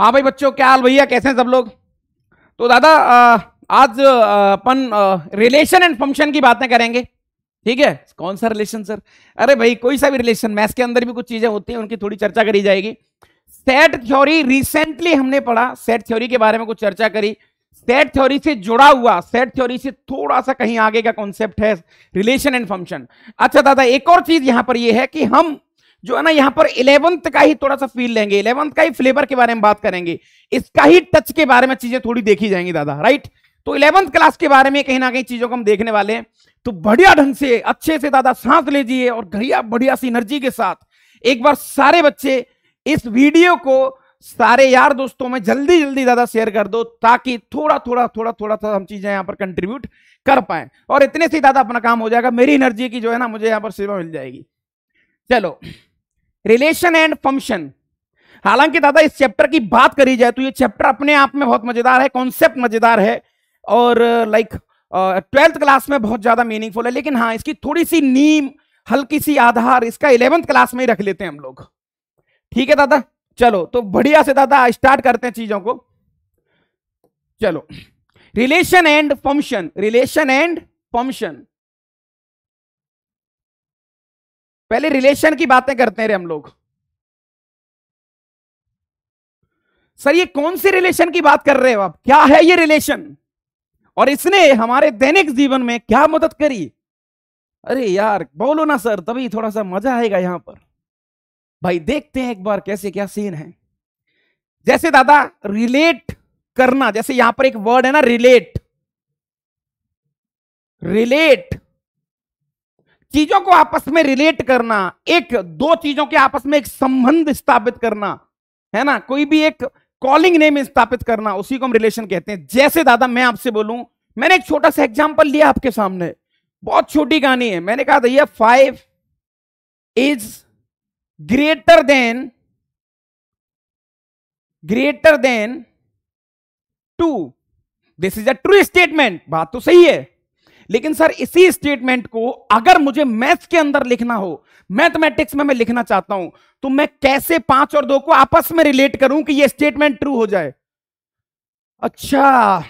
हाँ भाई बच्चों क्या हाल भैया कैसे हैं सब लोग तो दादा आज अपन रिलेशन एंड फंक्शन की बातें करेंगे ठीक है कौन सा रिलेशन सर अरे भाई कोई सा भी रिलेशन मैथ्स के अंदर भी कुछ चीजें होती हैं उनकी थोड़ी चर्चा करी जाएगी सेट थ्योरी रिसेंटली हमने पढ़ा सेट थ्योरी के बारे में कुछ चर्चा करी सेट थ्योरी से जुड़ा हुआ सेट थ्योरी से थोड़ा सा कहीं आगे का कॉन्सेप्ट है रिलेशन एंड फंक्शन अच्छा दादा एक और चीज यहां पर यह है कि हम जो है ना यहाँ पर इलेवंथ का ही थोड़ा सा फील लेंगे इलेवंथ का ही फ्लेवर के बारे में बात करेंगे इसका ही टच के बारे में चीजें थोड़ी देखी जाएंगी दादा राइट तो इलेवंथ क्लास के बारे में कहीं ना कहीं चीजों को हम देखने वाले हैं तो बढ़िया ढंग से अच्छे से दादा सांस लीजिए और घड़िया बढ़िया सी एनर्जी के साथ एक बार सारे बच्चे इस वीडियो को सारे यार दोस्तों में जल्दी जल्दी दादा शेयर कर दो ताकि थोड़ा थोड़ा थोड़ा थोड़ा सा हम चीजें यहाँ पर कंट्रीब्यूट कर पाए और इतने से दादा अपना काम हो जाएगा मेरी एनर्जी की जो है ना मुझे यहाँ पर सेवा मिल जाएगी चलो रिलेशन एंड फंक्शन हालांकि दादा इस चैप्टर की बात करी जाए तो ये चैप्टर अपने आप में बहुत मजेदार है कॉन्सेप्ट मजेदार है और लाइक ट्वेल्थ क्लास में बहुत ज्यादा मीनिंगफुल है लेकिन हाँ इसकी थोड़ी सी नीम हल्की सी आधार इसका इलेवेंथ क्लास में ही रख लेते हैं हम लोग ठीक है दादा चलो तो बढ़िया से दादा स्टार्ट करते हैं चीजों को चलो relation and function relation and function पहले रिलेशन की बातें करते हैं रे हम लोग सर ये कौन सी रिलेशन की बात कर रहे हो आप क्या है ये रिलेशन और इसने हमारे दैनिक जीवन में क्या मदद करी अरे यार बोलो ना सर तभी थोड़ा सा मजा आएगा यहां पर भाई देखते हैं एक बार कैसे क्या सीन है जैसे दादा रिलेट करना जैसे यहां पर एक वर्ड है ना रिलेट रिलेट चीजों को आपस में रिलेट करना एक दो चीजों के आपस में एक संबंध स्थापित करना है ना कोई भी एक कॉलिंग नेम स्थापित करना उसी को हम रिलेशन कहते हैं जैसे दादा मैं आपसे बोलूं मैंने एक छोटा सा एग्जाम्पल लिया आपके सामने बहुत छोटी कहानी है मैंने कहा भैया five is greater than greater than two this is a true statement बात तो सही है लेकिन सर इसी स्टेटमेंट को अगर मुझे मैथ्स के अंदर लिखना हो मैथमेटिक्स में मैं लिखना चाहता हूं तो मैं कैसे पांच और दो को आपस में रिलेट करूं कि यह स्टेटमेंट ट्रू हो जाए अच्छा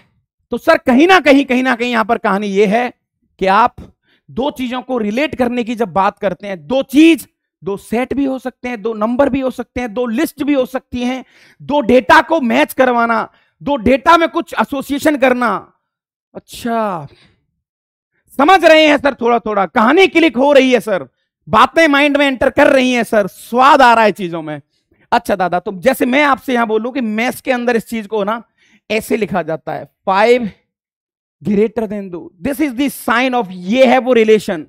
तो सर कहीं ना कहीं कहीं ना कहीं यहां पर कहानी यह है कि आप दो चीजों को रिलेट करने की जब बात करते हैं दो चीज दो सेट भी हो सकते हैं दो नंबर भी हो सकते हैं दो लिस्ट भी हो सकती हैं दो डेटा को मैच करवाना दो डेटा में कुछ एसोसिएशन करना अच्छा समझ रहे हैं सर थोड़ा थोड़ा कहानी क्लिक हो रही है सर बातें माइंड में एंटर कर रही हैं सर स्वाद आ रहा है चीजों में अच्छा दादा तो जैसे मैं आपसे यहां बोलूं कि मैथ्स के अंदर इस चीज को ना ऐसे लिखा जाता है फाइव ग्रेटर देन दो this is the sign of ये है वो रिलेशन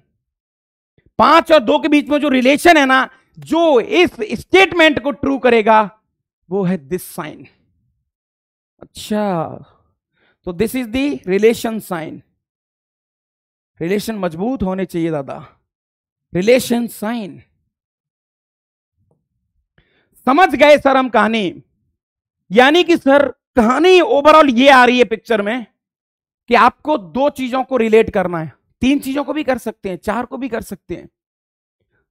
पांच और दो के बीच में जो रिलेशन है ना जो इस स्टेटमेंट को ट्रू करेगा वो है दिस साइन अच्छा तो this is the relation sign relation मजबूत होने चाहिए दादा रिलेशन साइन समझ गए सर हम कहानी यानी कि सर कहानी ओवरऑल ये आ रही है पिक्चर में कि आपको दो चीजों को रिलेट करना है तीन चीजों को भी कर सकते हैं चार को भी कर सकते हैं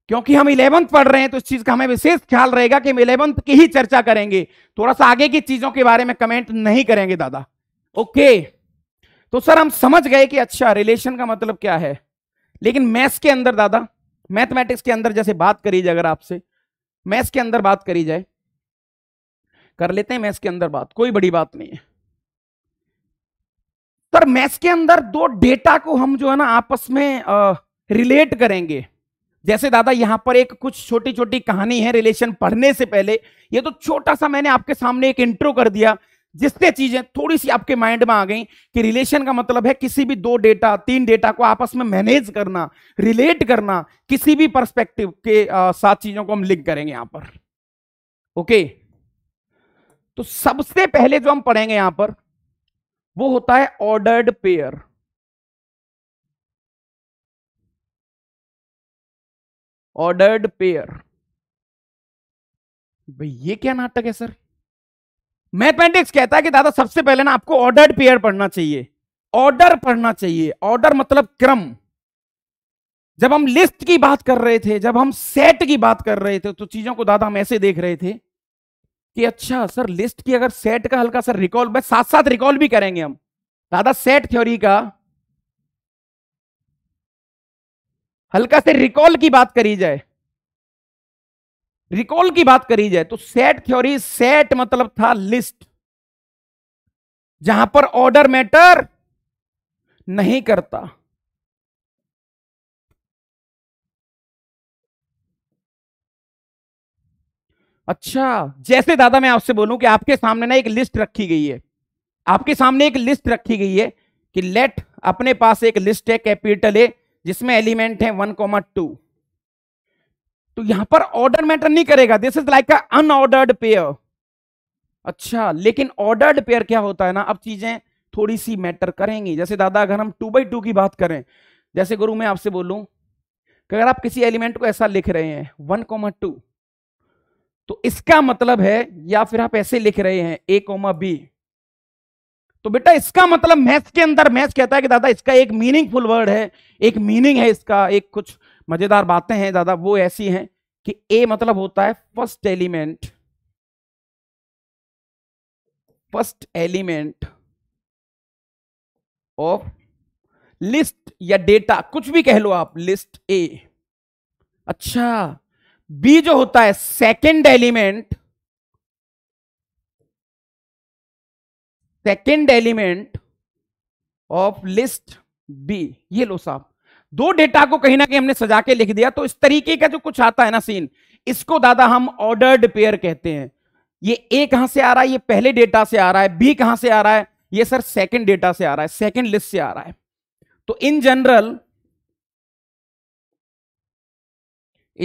क्योंकि हम इलेवंथ पढ़ रहे हैं तो इस चीज का हमें विशेष ख्याल रहेगा कि हम इलेवंथ की ही चर्चा करेंगे थोड़ा सा आगे की चीजों के बारे में कमेंट नहीं करेंगे दादा ओके okay. तो सर हम समझ गए कि अच्छा रिलेशन का मतलब क्या है लेकिन मैथ्स के अंदर दादा मैथमेटिक्स के अंदर जैसे बात करी जाए अगर आपसे मैथ्स के अंदर बात करी जाए कर लेते हैं मैथ्स के अंदर बात कोई बड़ी बात नहीं है पर मैथ्स के अंदर दो डेटा को हम जो है ना आपस में आ, रिलेट करेंगे जैसे दादा यहां पर एक कुछ छोटी छोटी कहानी है रिलेशन पढ़ने से पहले ये तो छोटा सा मैंने आपके सामने एक इंट्रो कर दिया जिससे चीजें थोड़ी सी आपके माइंड में आ गई कि रिलेशन का मतलब है किसी भी दो डेटा तीन डेटा को आपस में मैनेज करना रिलेट करना किसी भी पर्सपेक्टिव के साथ चीजों को हम लिंक करेंगे यहां पर ओके तो सबसे पहले जो हम पढ़ेंगे यहां पर वो होता है ऑर्डर्ड पेयर ऑर्डर्ड पेयर भाई ये क्या नाटक है सर मैथमेटिक्स कहता है कि दादा सबसे पहले ना आपको ऑर्डर पेयर पढ़ना चाहिए ऑर्डर पढ़ना चाहिए ऑर्डर मतलब क्रम जब हम लिस्ट की बात कर रहे थे जब हम सेट की बात कर रहे थे तो चीजों को दादा हम ऐसे देख रहे थे कि अच्छा सर लिस्ट की अगर सेट का हल्का सा रिकॉल बस साथ साथ रिकॉल भी करेंगे हम दादा सेट थ्योरी का हल्का से रिकॉल की बात करी जाए रिकॉल की बात करी जाए तो सेट थ्योरी सेट मतलब था लिस्ट जहां पर ऑर्डर मैटर नहीं करता अच्छा जैसे दादा मैं आपसे बोलूं कि आपके सामने ना एक लिस्ट रखी गई है आपके सामने एक लिस्ट रखी गई है कि लेट अपने पास एक लिस्ट है कैपिटल ए जिसमें एलिमेंट है वन कॉमा टू तो यहां पर ऑर्डर मैटर नहीं करेगा this is like unordered pair अच्छा लेकिन ऑर्डर्ड पेयर क्या होता है ना अब चीजें थोड़ी सी मैटर करेंगी जैसे दादा अगर हम टू बाई टू की बात करें जैसे गुरु मैं आपसे बोलूं कि अगर आप किसी एलिमेंट को ऐसा लिख रहे हैं वन कोमा टू तो इसका मतलब है या फिर आप ऐसे लिख रहे हैं ए कोमा बी तो बेटा इसका मतलब मैथ्स के अंदर मैथ्स कहता है कि दादा इसका एक मीनिंगफुल वर्ड है एक मीनिंग है इसका एक कुछ मजेदार बातें हैं दादा वो ऐसी हैं कि ए मतलब होता है first element first element of list या डेटा कुछ भी कह लो आप लिस्ट ए अच्छा बी जो होता है second element second element of list B ये लो साहब दो डेटा को कहीं ना कहीं हमने सजा के लिख दिया तो इस तरीके का जो कुछ आता है ना सीन इसको दादा हम ऑर्डर्ड पेयर कहते हैं ये ए कहां से आ रहा है ये पहले डेटा से आ रहा है बी कहां से आ रहा है ये सर सेकंड डेटा से आ रहा है सेकंड लिस्ट से आ रहा है तो इन जनरल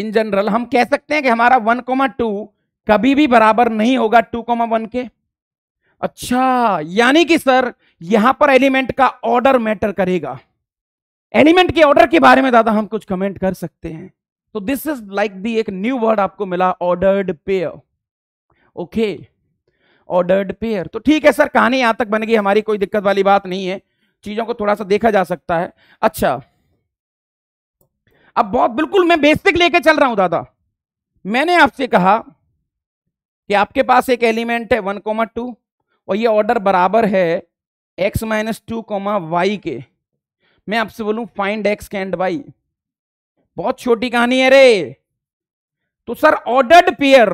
इन जनरल हम कह सकते हैं कि हमारा वन कोमा टू कभी भी बराबर नहीं होगा टू कोमा वन के अच्छा यानी कि सर यहां पर एलिमेंट का ऑर्डर मैटर करेगा एलिमेंट के ऑर्डर के बारे में दादा हम कुछ कमेंट कर सकते हैं तो दिस इज लाइक दी एक न्यू वर्ड आपको मिला ordered pair okay ordered pair तो ठीक है सर कहानी यहां तक बन गई हमारी कोई दिक्कत वाली बात नहीं है चीजों को थोड़ा सा देखा जा सकता है अच्छा अब बहुत बिल्कुल मैं बेसिक लेके चल रहा हूं दादा मैंने आपसे कहा कि आपके पास एक एलिमेंट है वन कोमा टू और ये ऑर्डर बराबर है X minus two comma Y के मैं आपसे बोलूं फाइंड एक्स कैंड वाई बहुत छोटी कहानी है रे तो सर ऑर्डर्ड पेयर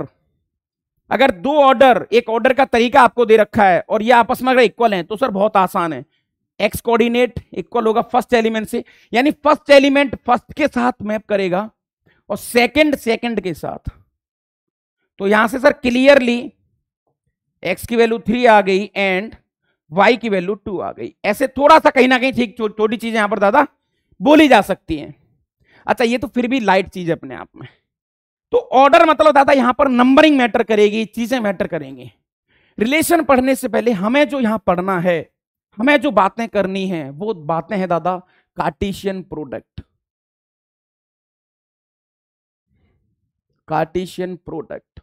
अगर दो ऑर्डर एक ऑर्डर का तरीका आपको दे रखा है और ये आपस में अगर इक्वल हैं तो सर बहुत आसान है एक्स कोऑर्डिनेट इक्वल होगा फर्स्ट एलिमेंट से यानी फर्स्ट एलिमेंट फर्स्ट के साथ मैप करेगा और सेकंड सेकंड के साथ तो यहां से सर क्लियरली एक्स की वैल्यू थ्री आ गई एंड वाई की वैल्यू टू आ गई ऐसे थोड़ा सा कहीं ना कहीं ठीक छोटी चीजें यहां पर दादा बोली जा सकती हैं अच्छा ये तो फिर भी लाइट चीज है अपने आप में तो ऑर्डर मतलब दादा यहां पर नंबरिंग मैटर करेगी चीजें मैटर करेंगी रिलेशन पढ़ने से पहले हमें जो यहां पढ़ना है हमें जो बातें करनी है वो बातें हैं दादा कार्टिशियन प्रोडक्ट कार्टिशियन प्रोडक्ट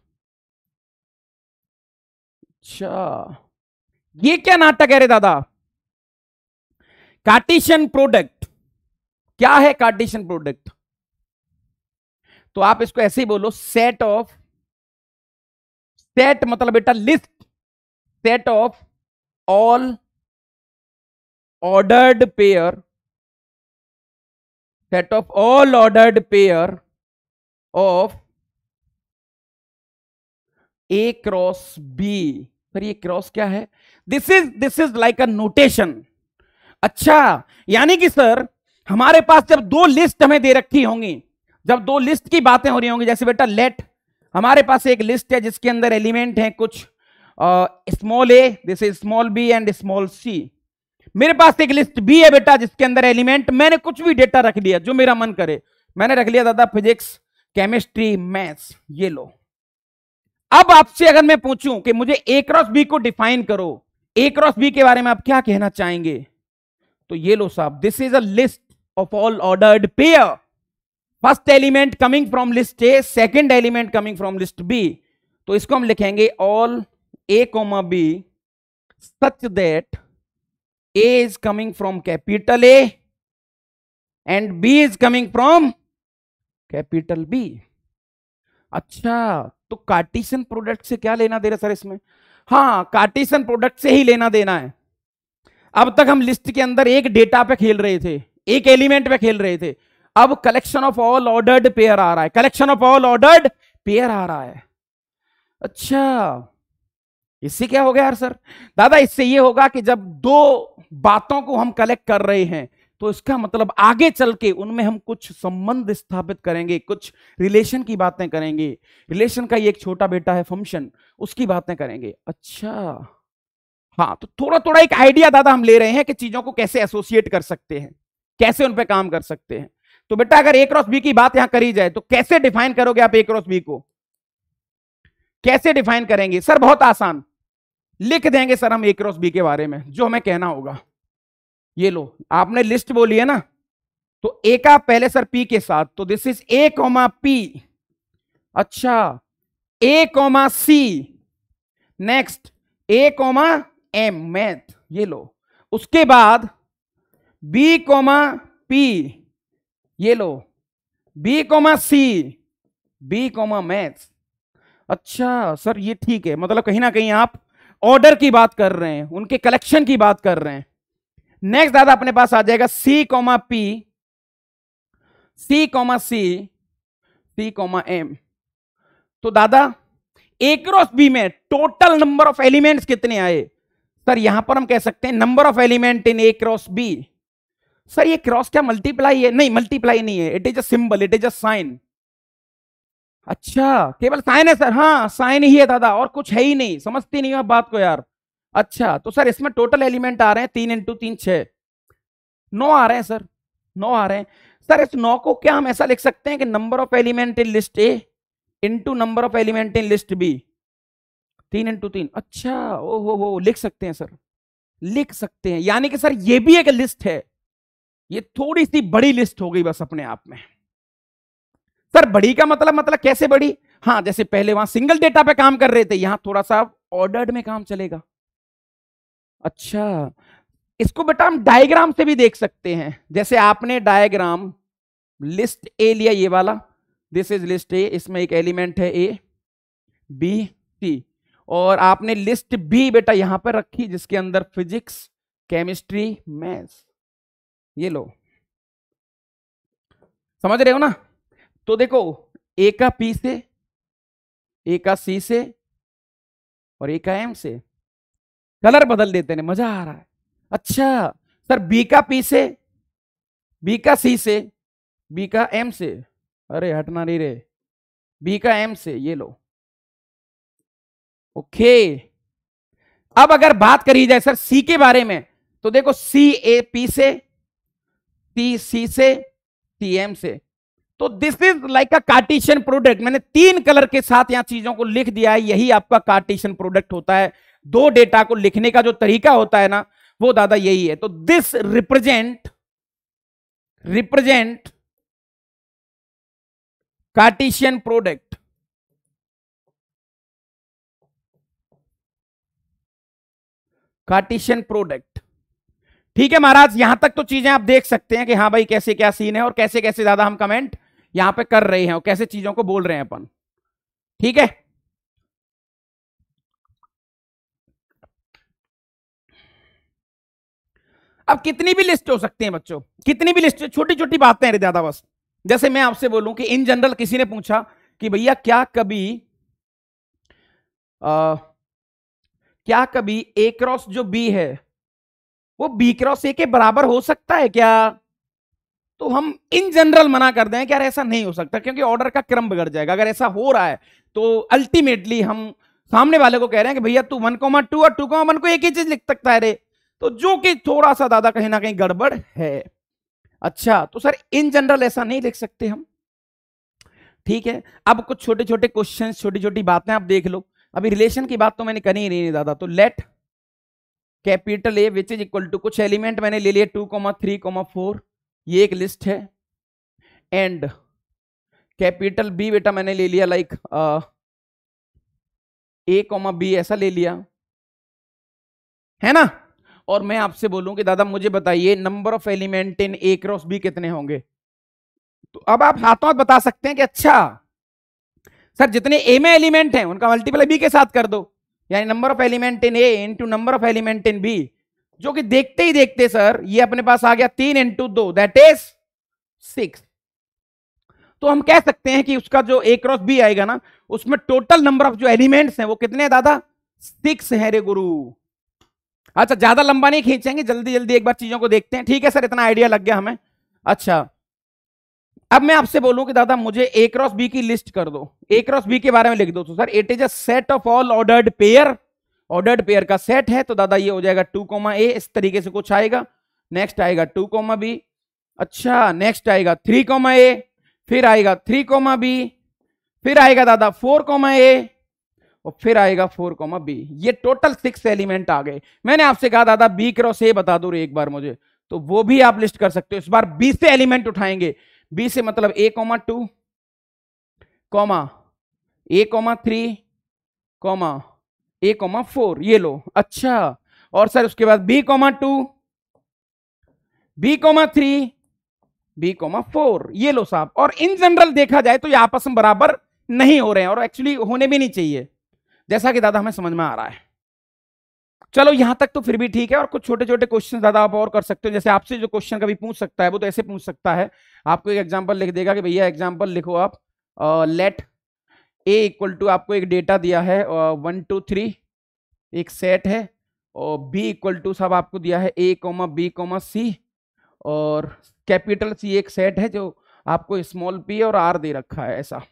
अच्छा ये क्या नाटक है रे दादा कार्टिशन प्रोडक्ट क्या है कार्टिशन प्रोडक्ट तो आप इसको ऐसे ही बोलो सेट ऑफ सेट मतलब बेटा list set of all ordered pair set of all ordered pair of A cross B फिर ये क्रॉस क्या है this is this is like a notation अच्छा यानी कि सर हमारे पास जब दो लिस्ट हमें दे रखी होंगी जब दो लिस्ट की बातें हो रही होंगी जैसे बेटा लेट हमारे पास एक लिस्ट है जिसके अंदर एलिमेंट हैं कुछ small A this is small B and small C मेरे पास एक लिस्ट बी है बेटा जिसके अंदर एलिमेंट मैंने कुछ भी डेटा रख लिया जो मेरा मन करे मैंने रख लिया दादा फिजिक्स केमिस्ट्री मैथ्स ये लो अब आपसे अगर मैं पूछूं कि मुझे ए क्रॉस बी को डिफाइन करो ए क्रॉस बी के बारे में आप क्या कहना चाहेंगे तो ये लो साहब this is a list of all ordered pair first element coming from list A second element coming from list B तो इसको हम लिखेंगे all A comma B such that A is coming from capital A and B is coming from capital B अच्छा तो Cartesian product से क्या लेना देना सर इसमें हाँ कार्टिशन प्रोडक्ट से ही लेना देना है अब तक हम लिस्ट के अंदर एक डेटा पे खेल रहे थे एक एलिमेंट पे खेल रहे थे अब collection of all ordered pair आ रहा है collection of all ordered pair आ रहा है अच्छा इससे क्या हो गया यार सर दादा इससे ये होगा कि जब दो बातों को हम कलेक्ट कर रहे हैं तो इसका मतलब आगे चल के उनमें हम कुछ संबंध स्थापित करेंगे कुछ रिलेशन की बातें करेंगे रिलेशन का ये एक छोटा बेटा है फंक्शन उसकी बातें करेंगे अच्छा हाँ तो थोड़ा थोड़ा एक आइडिया दादा हम ले रहे हैं कि चीजों को कैसे एसोसिएट कर सकते हैं कैसे उन पर काम कर सकते हैं तो बेटा अगर ए क्रॉस बी की बात यहां करी जाए तो कैसे डिफाइन करोगे आप ए क्रॉस बी को कैसे डिफाइन करेंगे सर बहुत आसान लिख देंगे सर हम ए क्रॉस बी के बारे में जो हमें कहना होगा ये लो आपने लिस्ट बोली है ना तो ए का पहले सर पी के साथ तो this is A comma P अच्छा A comma C next A comma M math ये लो उसके बाद बी कॉमा पी ये लो B comma C B comma math अच्छा सर ये ठीक है मतलब कहीं ना कहीं आप ऑर्डर की बात कर रहे हैं उनके कलेक्शन की बात कर रहे हैं नेक्स्ट दादा अपने पास आ जाएगा C comma P C comma C C comma M तो दादा ए क्रॉस बी में टोटल नंबर ऑफ एलिमेंट्स कितने आए सर यहां पर हम कह सकते हैं number of element in A cross B sir ये क्रॉस क्या मल्टीप्लाई है नहीं मल्टीप्लाई नहीं है it is a symbol it is a sign अच्छा केवल साइन है सर हाँ साइन ही है दादा और कुछ है ही नहीं समझती नहीं आप बात को यार अच्छा तो सर इसमें टोटल एलिमेंट आ रहे हैं तीन इंटू तीन छ नौ आ रहे हैं सर नौ आ रहे हैं सर इस नौ को क्या हम ऐसा लिख सकते हैं कि number of element in list A into number of element in list B तीन इंटू तीन अच्छा ओ हो हो लिख सकते हैं सर लिख सकते हैं यानी कि सर ये भी एक लिस्ट है ये थोड़ी सी बड़ी लिस्ट हो गई बस अपने आप में सर बड़ी का मतलब मतलब कैसे बड़ी हाँ जैसे पहले वहां सिंगल डेटा पे काम कर रहे थे यहां थोड़ा सा ऑर्डर्ड में काम चलेगा अच्छा इसको बेटा हम डायग्राम से भी देख सकते हैं जैसे आपने डायग्राम लिस्ट ए लिया ये वाला दिस इज लिस्ट ए इसमें एक एलिमेंट है ए बी सी और आपने लिस्ट बी बेटा यहां पर रखी जिसके अंदर फिजिक्स केमिस्ट्री मैथ्स ये लो समझ रहे हो ना तो देखो ए का पी से ए का सी से और ए का एम से कलर बदल देते हैं मजा आ रहा है अच्छा सर बी का पी से बी का सी से बी का एम से अरे हटना नहीं रे बी का एम से ये लो ओके अब अगर बात करी जाए सर सी के बारे में तो देखो सी ए पी से टी सी से टी एम से तो this is like a Cartesian product मैंने तीन कलर के साथ यहां चीजों को लिख दिया है यही आपका कार्टिशन प्रोडक्ट होता है दो डेटा को लिखने का जो तरीका होता है ना वो दादा यही है तो this represent represent Cartesian product Cartesian product ठीक है महाराज यहां तक तो चीजें आप देख सकते हैं कि हाँ भाई कैसे क्या सीन है और कैसे कैसे ज्यादा हम कमेंट यहां पे कर रहे हैं और कैसे चीजों को बोल रहे हैं अपन ठीक है अब कितनी भी लिस्ट हो सकती है बच्चों कितनी भी लिस्ट छोटी छोटी बातें हैं दादा बस जैसे मैं आपसे बोलूं कि इन जनरल किसी ने पूछा कि भैया क्या कभी आ, क्या कभी ए क्रॉस जो बी है वो बी क्रॉस ए के बराबर हो सकता है क्या तो हम इन जनरल मना कर दें कि यार ऐसा नहीं हो सकता क्योंकि ऑर्डर का क्रम बिगड़ जाएगा अगर ऐसा हो रहा है तो अल्टीमेटली हम सामने वाले को कह रहे हैं कि भैया तू वन कोमा टू और टू कोमा वन को एक ही चीज लिख सकता है रे तो जो कि थोड़ा सा दादा कहीं ना कहीं गड़बड़ है अच्छा तो सर इन जनरल ऐसा नहीं लिख सकते हम ठीक है अब कुछ छोटे छोटे क्वेश्चन छोटी छोटी बातें आप देख लो अभी रिलेशन की बात तो मैंने करी ही नहीं दादा तो let capital A which is equal to कुछ एलिमेंट मैंने ले लिया two comma three comma four ये एक लिस्ट है एंड कैपिटल बी बेटा मैंने ले लिया लाइक ए कोमा बी ऐसा ले लिया है ना और मैं आपसे बोलूं कि दादा मुझे बताइए number of element in A cross B कितने होंगे तो अब आप हाथों हाथ बता सकते हैं कि अच्छा सर जितने ए में एलिमेंट हैं उनका मल्टीप्लाई बी के साथ कर दो यानी number of element in A into number of element in B जो कि देखते ही देखते सर ये अपने पास आ गया तीन इंटू दो दैट इज सिक्स तो हम कह सकते हैं कि उसका जो ए क्रॉस बी आएगा ना उसमें टोटल नंबर ऑफ जो एलिमेंट्स हैं वो कितने दादा सिक्स है रे गुरु अच्छा ज्यादा लंबा नहीं खींचेंगे जल्दी जल्दी एक बार चीजों को देखते हैं ठीक है सर इतना आइडिया लग गया हमें अच्छा अब मैं आपसे बोलूं कि दादा मुझे ए क्रॉस बी की लिस्ट कर दो ए क्रॉस बी के बारे में लिख दो तो, sir it is a set of all ordered pair ordered pair का सेट है तो दादा ये हो जाएगा टू कोमा ए इस तरीके से कुछ आएगा नेक्स्ट आएगा टू कोमा बी अच्छा नेक्स्ट आएगा थ्री कोमा ए फिर आएगा थ्री कोमा बी फिर आएगा दादा फोर कोमा ए और फिर आएगा फोर कॉमा बी ये टोटल सिक्स एलिमेंट आ गए मैंने आपसे कहा दादा बी क्रॉस ए बता दो एक बार मुझे तो वो भी आप लिस्ट कर सकते हो इस बार बी से एलिमेंट उठाएंगे बी से मतलब A comma two comma A comma three comma A comma four ये लो अच्छा और सर उसके बाद B comma two B comma three B comma four ये लो साहब और इन जनरल देखा जाए तो ये आपस में बराबर नहीं हो रहे हैं और एक्चुअली होने भी नहीं चाहिए जैसा कि दादा हमें समझ में आ रहा है चलो यहां तक तो फिर भी ठीक है और कुछ छोटे छोटे क्वेश्चन दादा आप और कर सकते हो जैसे आपसे जो क्वेश्चन कभी पूछ सकता है वो तो ऐसे पूछ सकता है आपको एक एग्जाम्पल लिख देगा कि भैया एग्जाम्पल लिखो आप लेट ए इक्वल टू आपको एक डेटा दिया है वन टू थ्री एक सेट है और बी इक्वल टू सब आपको दिया है A comma B comma C और कैपिटल सी एक सेट है जो आपको स्मॉल पी और आर दे रखा है ऐसा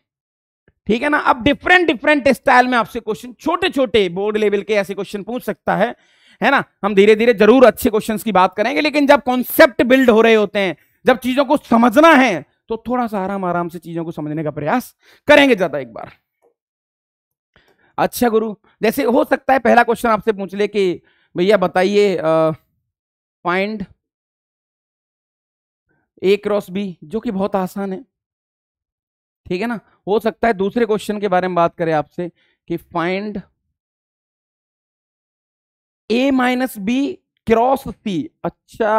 ठीक है ना अब डिफरेंट डिफरेंट स्टाइल में आपसे क्वेश्चन छोटे छोटे बोर्ड लेवल के ऐसे क्वेश्चन पूछ सकता है है ना हम धीरे धीरे जरूर अच्छे क्वेश्चन की बात करेंगे लेकिन जब कॉन्सेप्ट बिल्ड हो रहे होते हैं जब चीजों को समझना है तो थोड़ा सा आराम आराम से चीजों को समझने का प्रयास करेंगे ज्यादा एक बार अच्छा गुरु जैसे हो सकता है पहला क्वेश्चन आपसे पूछ ले कि भैया बताइए फाइंड ए क्रॉस बी जो कि बहुत आसान है ठीक है ना हो सकता है दूसरे क्वेश्चन के बारे में बात करें आपसे कि find A minus B cross C अच्छा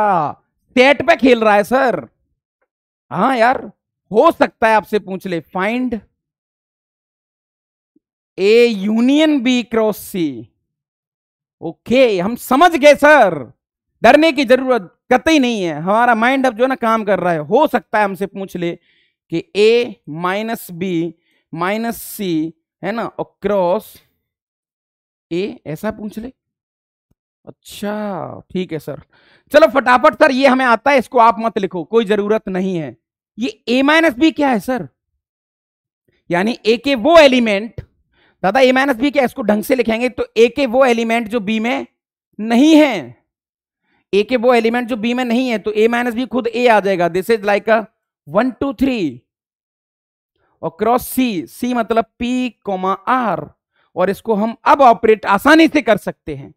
सेट पे खेल रहा है सर हाँ यार हो सकता है आपसे पूछ ले find A union B cross C okay हम समझ गए सर डरने की जरूरत कतई नहीं है हमारा माइंड अब जो ना काम कर रहा है हो सकता है हमसे पूछ ले कि A minus B minus C है ना और क्रॉस ए ऐसा पूछ ले अच्छा ठीक है सर चलो फटाफट सर ये हमें आता है इसको आप मत लिखो कोई जरूरत नहीं है ये ए माइनस बी क्या है सर यानी ए के वो एलिमेंट दादा ए माइनस बी क्या इसको ढंग से लिखेंगे तो ए के वो एलिमेंट जो बी में नहीं है ए के वो एलिमेंट जो बी में नहीं है तो ए माइनस बी खुद ए आ जाएगा this is like a one two three और क्रॉस सी सी मतलब पी कोमा आर और इसको हम अब ऑपरेट आसानी से कर सकते हैं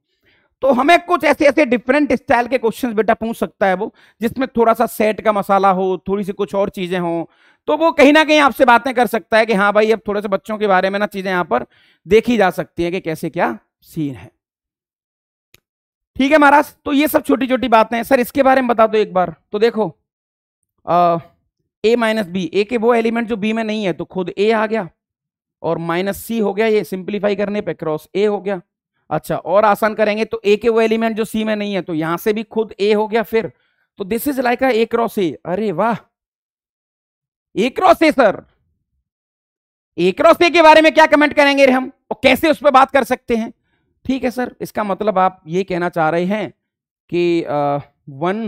तो हमें कुछ ऐसे ऐसे डिफरेंट स्टाइल के क्वेश्चन बेटा पूछ सकता है वो जिसमें थोड़ा सा सेट का मसाला हो थोड़ी सी कुछ और चीज़ें हो तो वो कहीं ना कहीं आपसे बातें कर सकता है कि हाँ भाई अब थोड़े से बच्चों के बारे में ना चीज़ें यहां पर देखी जा सकती है कि कैसे क्या सीन है ठीक है महाराज तो ये सब छोटी छोटी बातें हैं सर इसके बारे में बता दो एक बार तो देखो आ, ए माइनस बी ए के वो एलिमेंट जो बी में नहीं है तो खुद ए आ गया और माइनस सी हो गया ये सिंप्लीफाई करने पे क्रॉस ए हो गया अच्छा और आसान करेंगे तो ए के वो एलिमेंट जो सी में नहीं है तो यहां से भी खुद ए हो गया फिर तो this is like A cross A अरे वाह A cross A sir A cross A के बारे में क्या कमेंट करेंगे हम और कैसे उस पर बात कर सकते हैं ठीक है सर इसका मतलब आप ये कहना चाह रहे हैं कि वन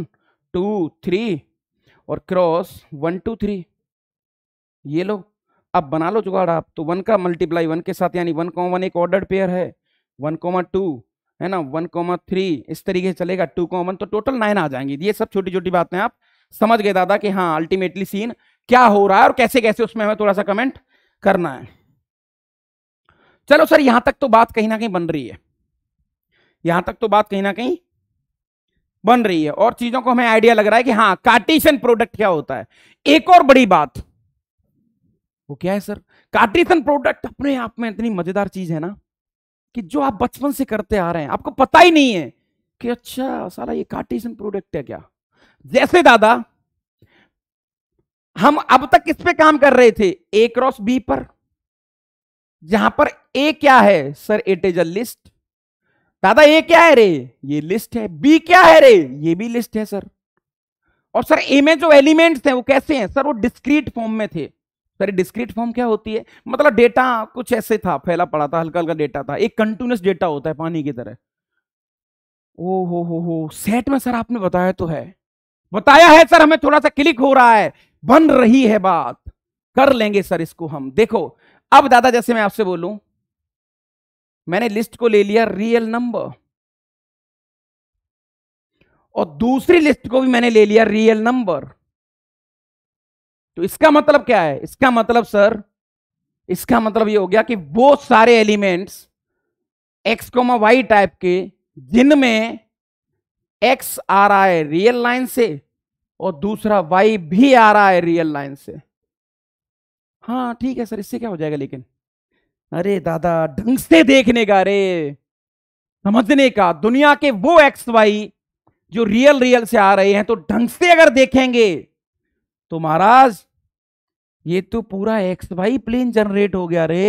टू थ्री और क्रॉस वन टू थ्री ये लो अब बना लो जुगाड़ आप तो वन का मल्टीप्लाई वन के साथ यानी वन कॉमा वन एक ऑर्डर पेयर है वन कॉमा टू है ना वन कॉमा थ्री इस तरीके से चलेगा टू कॉमा वन तो टोटल नाइन आ जाएंगी ये सब छोटी छोटी बातें आप समझ गए दादा कि हाँ अल्टीमेटली सीन क्या हो रहा है और कैसे कैसे उसमें हमें थोड़ा सा कमेंट करना है चलो सर यहां तक तो बात कहीं ना कहीं बन रही है यहां तक तो बात कहीं ना कहीं बन रही है और चीजों को हमें आइडिया लग रहा है कि हाँ कार्टिशन प्रोडक्ट क्या होता है एक और बड़ी बात वो क्या है सर कार्टिशन प्रोडक्ट अपने आप में इतनी मजेदार चीज है ना कि जो आप बचपन से करते आ रहे हैं आपको पता ही नहीं है कि अच्छा सारा ये कार्टिशन प्रोडक्ट है क्या जैसे दादा हम अब तक किस पे काम कर रहे थे ए क्रॉस बी पर जहां पर ए क्या है sir it is a list दादा ये क्या है रे ये लिस्ट है बी क्या है रे ये भी लिस्ट है सर और सर ए में जो एलिमेंट्स हैं वो कैसे हैं सर वो डिस्क्रीट फॉर्म में थे सर डिस्क्रीट फॉर्म क्या होती है मतलब डेटा कुछ ऐसे था फैला पड़ा था हल्का हल्का डेटा था एक कंटिन्यूस डेटा होता है पानी की तरह ओ हो हो हो सेट में सर आपने बताया तो है बताया है सर हमें थोड़ा सा क्लिक हो रहा है बन रही है बात कर लेंगे सर इसको हम देखो अब दादा जैसे मैं आपसे बोलूं मैंने लिस्ट को ले लिया रियल नंबर और दूसरी लिस्ट को भी मैंने ले लिया रियल नंबर तो इसका मतलब क्या है इसका मतलब सर इसका मतलब ये हो गया कि वो सारे elements X comma Y type के जिनमें एक्स आ रहा है रियल लाइन से और दूसरा वाई भी आ रहा है रियल लाइन से हाँ ठीक है सर इससे क्या हो जाएगा लेकिन अरे दादा ढंग से देखने का अरे समझने का दुनिया के वो एक्स वाई जो रियल रियल से आ रहे हैं तो ढंग से अगर देखेंगे तो महाराज ये तो पूरा एक्स वाई प्लेन जनरेट हो गया रे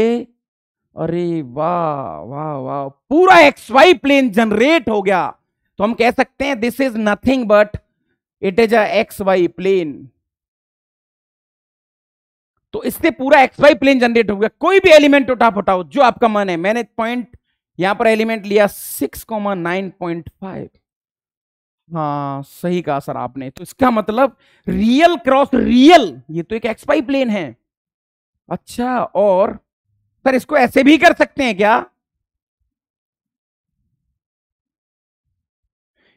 अरे वाह वाह वाह पूरा एक्स वाई प्लेन जनरेट हो गया तो हम कह सकते हैं this is nothing but it is a X Y plane तो इससे पूरा एक्स वाई प्लेन जनरेट हो गया कोई भी एलिमेंट उठा पटाओ जो आपका मन है मैंने पॉइंट यहां पर एलिमेंट लिया six comma nine point five हाँ सही कहा सर आपने तो इसका मतलब रियल क्रॉस रियल ये तो एक एक्स वाई प्लेन है अच्छा और सर इसको ऐसे भी कर सकते हैं क्या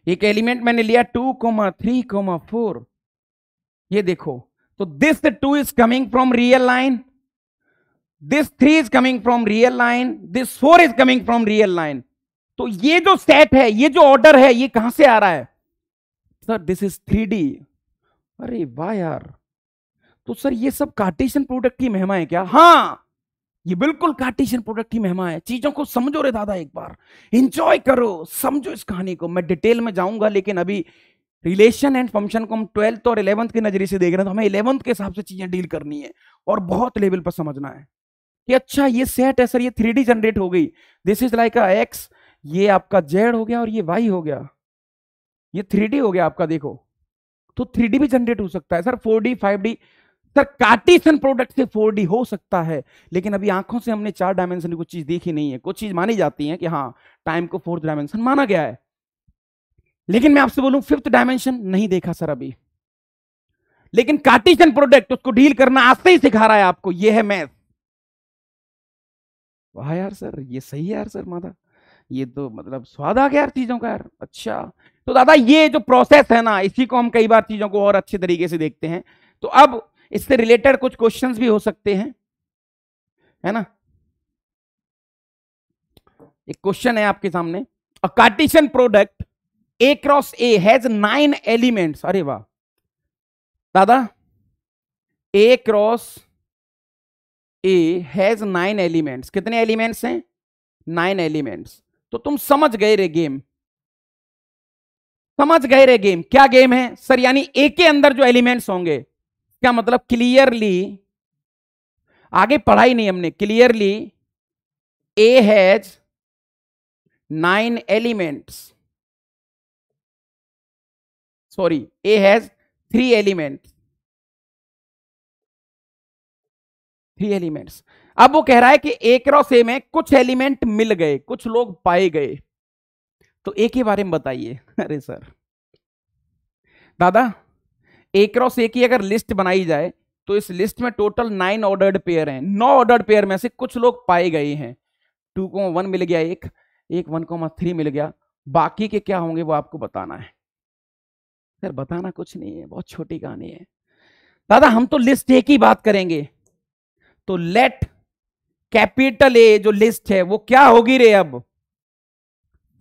एक एलिमेंट मैंने लिया two comma three comma four ये देखो So this 2 is coming from real line. This 3 is coming from real line. This 4 is coming from real line. तो ये जो सेट है ये जो ऑर्डर है ये कहां से आ रहा है सर दिस इज थ्री अरे वाह यार तो सर ये सब कार्टेशियन प्रोडक्ट की महिमा है क्या हाँ ये बिल्कुल कार्टेशियन प्रोडक्ट की महिमा है चीजों को समझो रे दादा एक बार इंजॉय करो समझो इस कहानी को मैं डिटेल में जाऊंगा लेकिन अभी रिलेशन एंड फंक्शन को हम ट्वेल्थ और इलेवंथ के नजरिए से देख रहे हैं तो हमें इलेवंथ के हिसाब से चीजें डील करनी है और बहुत लेवल पर समझना है कि अच्छा ये सेट है सर ये थ्री जनरेट हो गई this is like a X ये आपका जेड हो गया और ये वाई हो गया ये थ्री हो गया आपका देखो तो थ्री भी जनरेट हो सकता है sir four D five D sir cartesian product से फोर डी हो सकता है लेकिन अभी आंखों से हमने चार डायमेंशन की कुछ चीज देखी नहीं है कुछ चीज मानी जाती है कि हाँ टाइम को फोर्थ डायमेंशन माना गया है लेकिन मैं आपसे बोलूं फिफ्थ डायमेंशन नहीं देखा सर अभी लेकिन कार्टिशन प्रोडक्ट उसको डील करना आज से ही सिखा रहा है आपको ये है मैथ वाह यार सर ये सही है यार सर माता ये तो मतलब स्वाद आ गया यार चीजों का यार अच्छा तो दादा ये जो प्रोसेस है ना इसी को हम कई बार चीजों को और अच्छे तरीके से देखते हैं तो अब इससे रिलेटेड कुछ क्वेश्चंस भी हो सकते हैं है ना एक क्वेश्चन है आपके सामने a cartesian product A cross A has nine elements अरे वाह दादा A cross A has nine elements कितने एलिमेंट्स हैं नाइन एलिमेंट्स तो तुम समझ गए रे गेम समझ गए रे गेम क्या गेम है सर यानी ए के अंदर जो एलिमेंट्स होंगे क्या मतलब क्लियरली आगे पढ़ाई नहीं हमने clearly A has nine elements sorry a has three elements three elements अब वो कह रहा है कि ए क्रॉस ए में कुछ एलिमेंट मिल गए कुछ लोग पाए गए तो ए के बारे में बताइए अरे सर दादा ए क्रॉस ए की अगर लिस्ट बनाई जाए तो इस लिस्ट में टोटल नाइन ऑर्डर्ड पेयर हैं नौ ऑर्डर्ड पेयर में से कुछ लोग पाए गए हैं टू को वन मिल गया एक एक वन को थ्री मिल गया बाकी के क्या होंगे वो आपको बताना है सर बताना कुछ नहीं है बहुत छोटी कहानी है दादा हम तो लिस्ट ए की बात करेंगे तो लेट कैपिटल ए जो लिस्ट है वो क्या होगी रे अब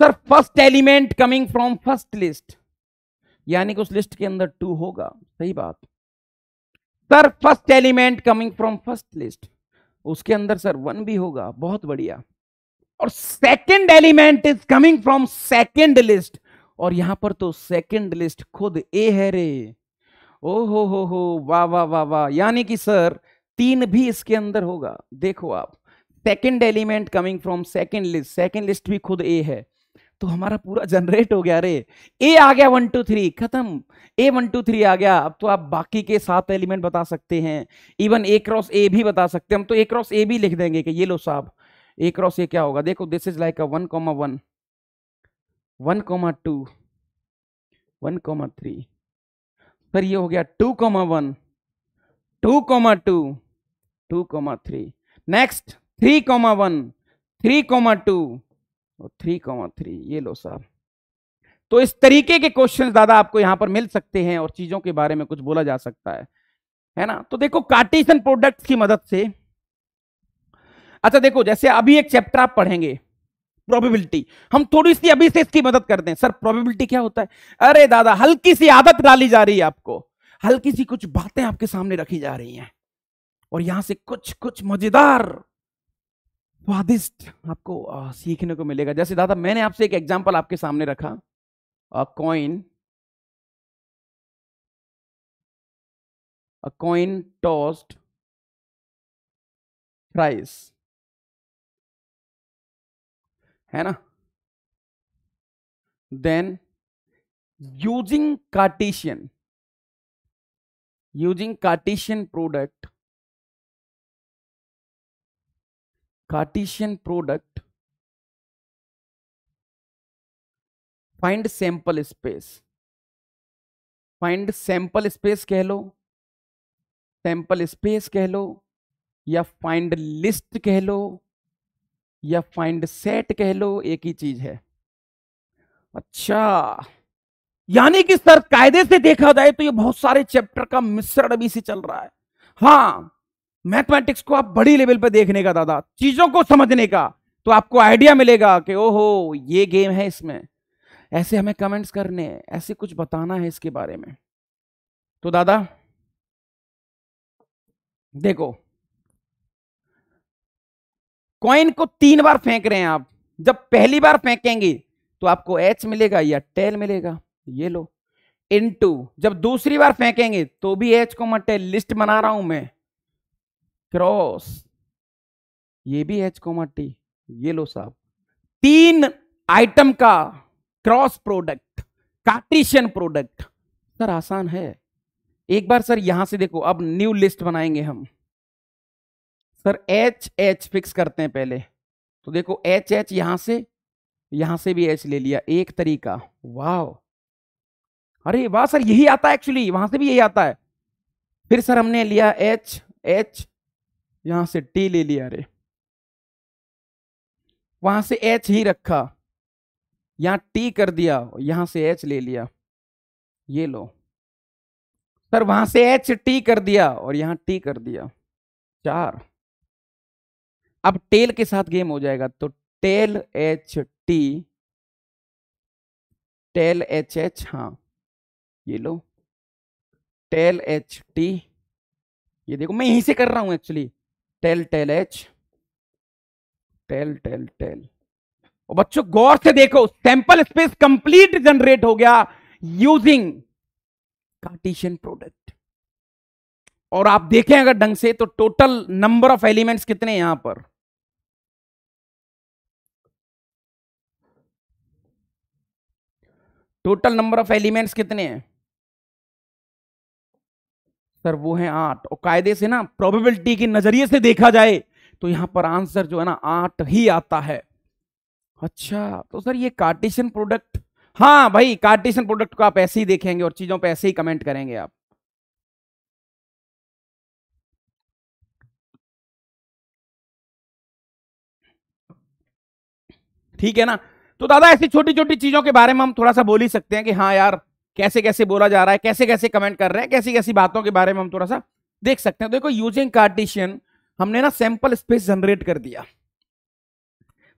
sir first element coming from first list यानी कि उस लिस्ट के अंदर टू होगा सही बात sir first element coming from first list उसके अंदर सर वन भी होगा बहुत बढ़िया और second element is coming from second list और यहाँ पर तो सेकंड लिस्ट खुद ए है रे ओ हो हो हो वाह वाह वाह वाह यानी कि सर तीन भी इसके अंदर होगा देखो आप second element coming from second list second list भी खुद ए है तो हमारा पूरा जनरेट हो गया रे ए आ गया वन टू थ्री खत्म ए वन टू थ्री आ गया अब तो आप बाकी के सात एलिमेंट बता सकते हैं इवन ए क्रॉस ए भी बता सकते हैं हम तो ए क्रॉस ए भी लिख देंगे कि ये लो साहब ए क्रॉस ए क्या होगा देखो this is like a one comma one one comma two one comma three फिर ये हो गया two comma one two comma two two comma three next three comma one three comma two और थ्री कोमा थ्री ये लो साहब तो इस तरीके के क्वेश्चन दादा आपको यहां पर मिल सकते हैं और चीजों के बारे में कुछ बोला जा सकता है है ना तो देखो कार्टेशन प्रोडक्ट्स की मदद से अच्छा देखो जैसे अभी एक चैप्टर आप पढ़ेंगे प्रोबेबिलिटी हम थोड़ी सी अभी से इसकी मदद करते हैं सर प्रोबेबिलिटी क्या होता है अरे दादा हल्की सी आदत डाली जा रही है आपको हल्की सी कुछ बातें आपके सामने रखी जा रही हैं और यहां से कुछ कुछ मजेदार स्वादिष्ट आपको आ, सीखने को मिलेगा जैसे दादा मैंने आपसे एक एग्जाम्पल आपके सामने रखा coin a coin tossed thrice है ना then using cartesian using cartesian product cartesian product find sample space find sample space कह लो सैंपल स्पेस कह लो या फाइंड लिस्ट कह लो या फाइंड सेट कह लो एक ही चीज है अच्छा यानी कि सर कायदे से देखा जाए तो ये बहुत सारे चैप्टर का मिश्रण अभी से चल रहा है हाँ मैथमेटिक्स को आप बड़ी लेवल पर देखने का दादा चीजों को समझने का तो आपको आइडिया मिलेगा कि ओहो ये गेम है इसमें ऐसे हमें कमेंट्स करने ऐसे कुछ बताना है इसके बारे में तो दादा देखो कॉइन को तीन बार फेंक रहे हैं आप जब पहली बार फेंकेंगे तो आपको एच मिलेगा या टेल मिलेगा ये लो इनटू जब दूसरी बार फेंकेंगे तो भी एच को टेल लिस्ट बना रहा हूं मैं क्रॉस ये भी एच को टी ये लो साहब तीन आइटम का cross product Cartesian product sir आसान है एक बार सर यहां से देखो अब न्यू लिस्ट बनाएंगे हम सर एच एच फिक्स करते हैं पहले तो देखो एच एच यहां से यहां से भी एच ले लिया एक तरीका वाह अरे वाह सर यही आता है एक्चुअली वहां से भी यही आता है फिर सर हमने लिया एच एच यहां से टी ले लिया अरे वहां से एच ही रखा यहां टी कर दिया यहां से एच ले लिया ये लो सर वहां से एच टी कर दिया और यहां टी कर दिया चार अब टेल के साथ गेम हो जाएगा तो tail H T tail H H हाँ ये लो टेल एच टी ये देखो मैं यहीं से कर रहा हूं actually tail tail H tail tail tail और बच्चों गौर से देखो सैंपल स्पेस कंप्लीट जनरेट हो गया यूजिंग कार्टिशियन प्रोडक्ट और आप देखें अगर ढंग से तो टोटल नंबर ऑफ एलिमेंट्स कितने यहां पर टोटल नंबर ऑफ एलिमेंट्स कितने हैं सर वो है आठ और कायदे से ना प्रोबेबिलिटी के नजरिए से देखा जाए तो यहां पर आंसर जो है ना आठ ही आता है अच्छा तो सर ये कार्टेशियन प्रोडक्ट हाँ भाई कार्टेशियन प्रोडक्ट को आप ऐसे ही देखेंगे और चीजों पर ऐसे ही कमेंट करेंगे आप ठीक है ना तो दादा ऐसी छोटी छोटी चीजों के बारे में हम थोड़ा सा बोल ही सकते हैं कि हाँ यार कैसे कैसे बोला जा रहा है कैसे कैसे कमेंट कर रहे हैं कैसी कैसी बातों के बारे में हम थोड़ा सा देख सकते हैं तो देखो यूजिंग कार्टिशियन हमने ना सैंपल स्पेस जनरेट कर दिया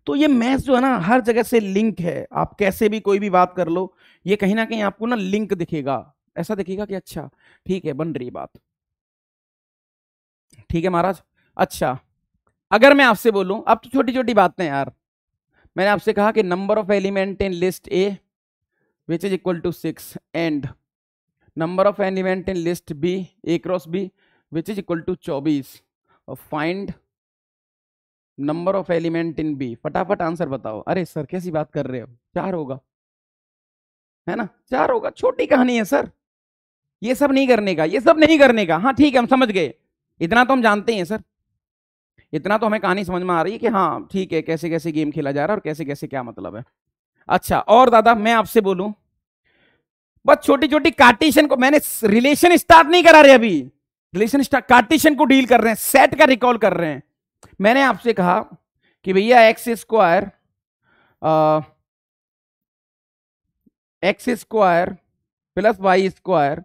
तो ये मैथ जो है ना हर जगह से लिंक है आप कैसे भी कोई भी बात कर लो ये कहीं ना कहीं आपको ना लिंक दिखेगा ऐसा दिखेगा कि अच्छा ठीक है बन रही बात ठीक है महाराज अच्छा अगर मैं आपसे बोलूं अब तो छोटी छोटी बातें यार मैंने आपसे कहा कि number of element in list A which is equal to six and number of element in list B A cross B which is equal to चौबीस और find number of element in B फटाफट answer बताओ अरे sir कैसी बात कर रहे हो चार होगा है ना चार होगा छोटी कहानी है सर ये सब नहीं करने का ये सब नहीं करने का हाँ ठीक है हम समझ गए इतना तो हम जानते हैं सर इतना तो हमें कहानी समझ में आ रही है कि हाँ ठीक है कैसे कैसे गेम खेला जा रहा है और कैसे कैसे क्या मतलब है अच्छा और दादा मैं आपसे बोलू बस छोटी छोटी कार्टिशन को मैंने रिलेशन स्टार्ट नहीं करा रहे अभी रिलेशन स्टार्ट कार्टिशन को डील कर रहे हैं सेट का रिकॉल कर रहे हैं मैंने आपसे कहा कि भैया X square X square plus Y square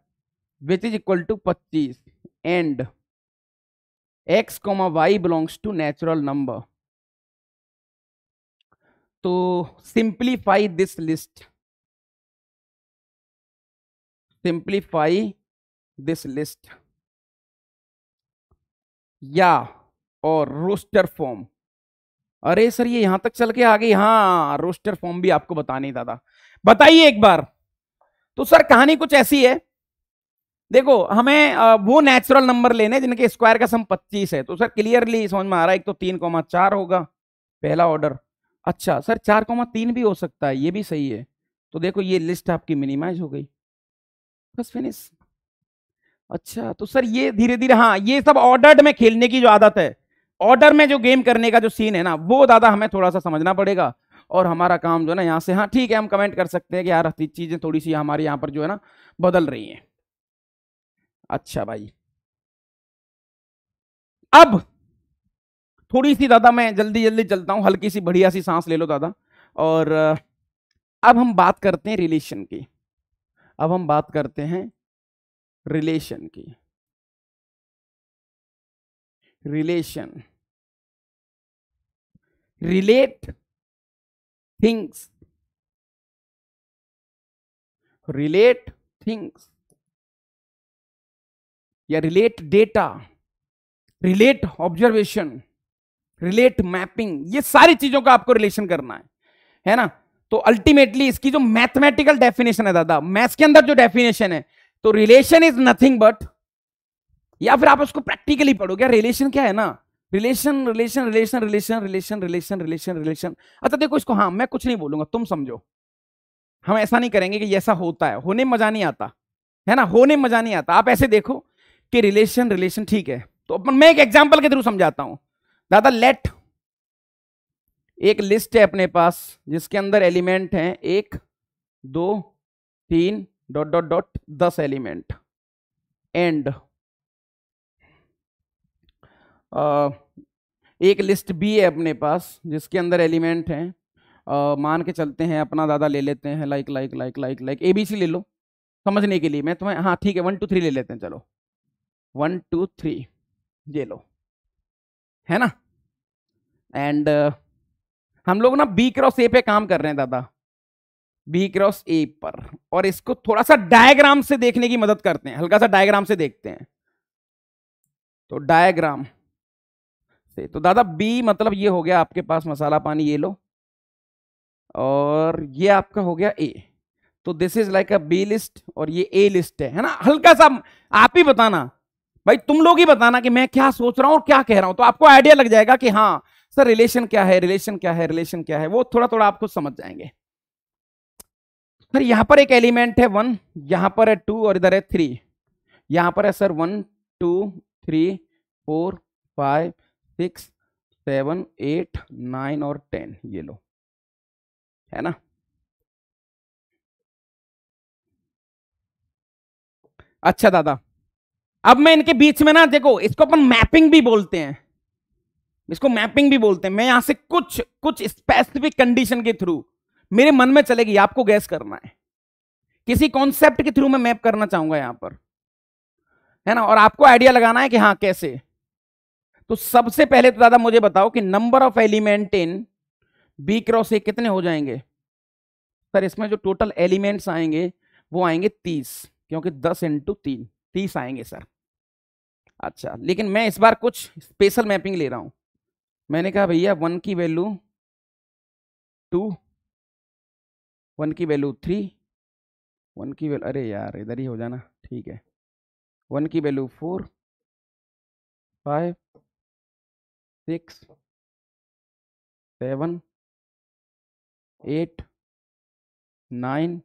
which is equal to पच्चीस and X comma Y belongs to natural number तो simplify this list simplify this list या और रोस्टर फॉर्म अरे सर ये यहां तक चल के आ गई हाँ रोस्टर फॉर्म भी आपको बताने दादा बताइए एक बार तो सर कहानी कुछ ऐसी है देखो हमें वो नेचुरल नंबर लेने जिनके स्क्वायर का सम 25 है तो सर क्लियरली समझ में आ रहा है एक तो तीन कोमा चार होगा पहला ऑर्डर अच्छा सर चार कोमा तीन भी हो सकता है ये भी सही है तो देखो ये लिस्ट आपकी मिनिमाइज हो गई बस फिनिश अच्छा तो सर ये धीरे धीरे हाँ ये सब ऑर्डर में खेलने की जो आदत है ऑर्डर में जो गेम करने का जो सीन है ना वो दादा हमें थोड़ा सा समझना पड़ेगा और हमारा काम जो है ना यहाँ से हाँ ठीक है हम कमेंट कर सकते हैं कि यार चीज़ें थोड़ी सी हमारे यहाँ पर जो है ना बदल रही हैं अच्छा भाई अब थोड़ी सी दादा मैं जल्दी जल्दी चलता हूं हल्की सी बढ़िया सी सांस ले लो दादा और अब हम बात करते हैं रिलेशन की अब हम बात करते हैं रिलेशन की relation relate things relate things या relate data relate observation relate mapping ये सारी चीजों का आपको रिलेशन करना है है ना तो अल्टीमेटली इसकी जो मैथमेटिकल डेफिनेशन है दादा मैथ्स के अंदर जो डेफिनेशन है तो रिलेशन इज नथिंग बट या फिर आप उसको प्रैक्टिकली पढ़ो क्या रिलेशन क्या है ना relation relation relation relation relation relation relation relation अच्छा देखो इसको हाँ मैं कुछ नहीं बोलूंगा तुम समझो हम ऐसा नहीं करेंगे कि ऐसा होता है होने मजा नहीं आता है ना होने मजा नहीं आता आप ऐसे देखो कि रिलेशन रिलेशन ठीक है तो अपन मैं एक एग्जाम्पल के थ्रू समझाता हूं दादा लेट एक लिस्ट है अपने पास जिसके अंदर एलिमेंट हैं एक दो तीन डॉट डॉट डॉट दस एलिमेंट एंड एक लिस्ट बी है अपने पास जिसके अंदर एलिमेंट हैं Uh, मान के चलते हैं अपना दादा ले लेते हैं like like like like like A B C ले लो समझने के लिए मैं तुम्हें हाँ ठीक है वन टू थ्री ले लेते हैं चलो वन टू थ्री ये लो है ना एंड uh, हम लोग ना बी क्रॉस ए पे काम कर रहे हैं दादा बी क्रॉस ए पर और इसको थोड़ा सा डायग्राम से देखने की मदद करते हैं हल्का सा डायग्राम से देखते हैं तो डायग्राम से तो दादा बी मतलब ये हो गया आपके पास मसाला पानी ये लो और ये आपका हो गया ए तो this is like a B list और ये ए लिस्ट है है ना हल्का सा आप ही बताना भाई तुम लोग ही बताना कि मैं क्या सोच रहा हूँ और क्या कह रहा हूँ तो आपको आइडिया लग जाएगा कि हाँ सर रिलेशन क्या है रिलेशन क्या है रिलेशन क्या है वो थोड़ा थोड़ा आपको समझ जाएंगे सर यहां पर एक एलिमेंट है वन यहां पर है टू और इधर है थ्री यहां पर है sir one two three four five six seven eight nine और टेन ये लो है ना अच्छा दादा अब मैं इनके बीच में ना देखो इसको अपन मैपिंग भी बोलते हैं इसको मैपिंग भी बोलते हैं मैं यहां से कुछ कुछ स्पेसिफिक कंडीशन के थ्रू मेरे मन में चलेगी आपको गैस करना है किसी कॉन्सेप्ट के थ्रू मैं मैप करना चाहूंगा यहां पर है ना और आपको आइडिया लगाना है कि हाँ कैसे तो सबसे पहले तो दादा मुझे बताओ कि number of element in B cross A कितने हो जाएंगे सर इसमें जो टोटल एलिमेंट्स आएंगे वो आएंगे तीस क्योंकि दस इंटू तीन तीस आएंगे सर अच्छा लेकिन मैं इस बार कुछ स्पेशल मैपिंग ले रहा हूँ मैंने कहा भैया वन की वैल्यू टू वन की वैल्यू थ्री वन की वैल्यू अरे यार इधर ही हो जाना ठीक है वन की value four five six seven eight nine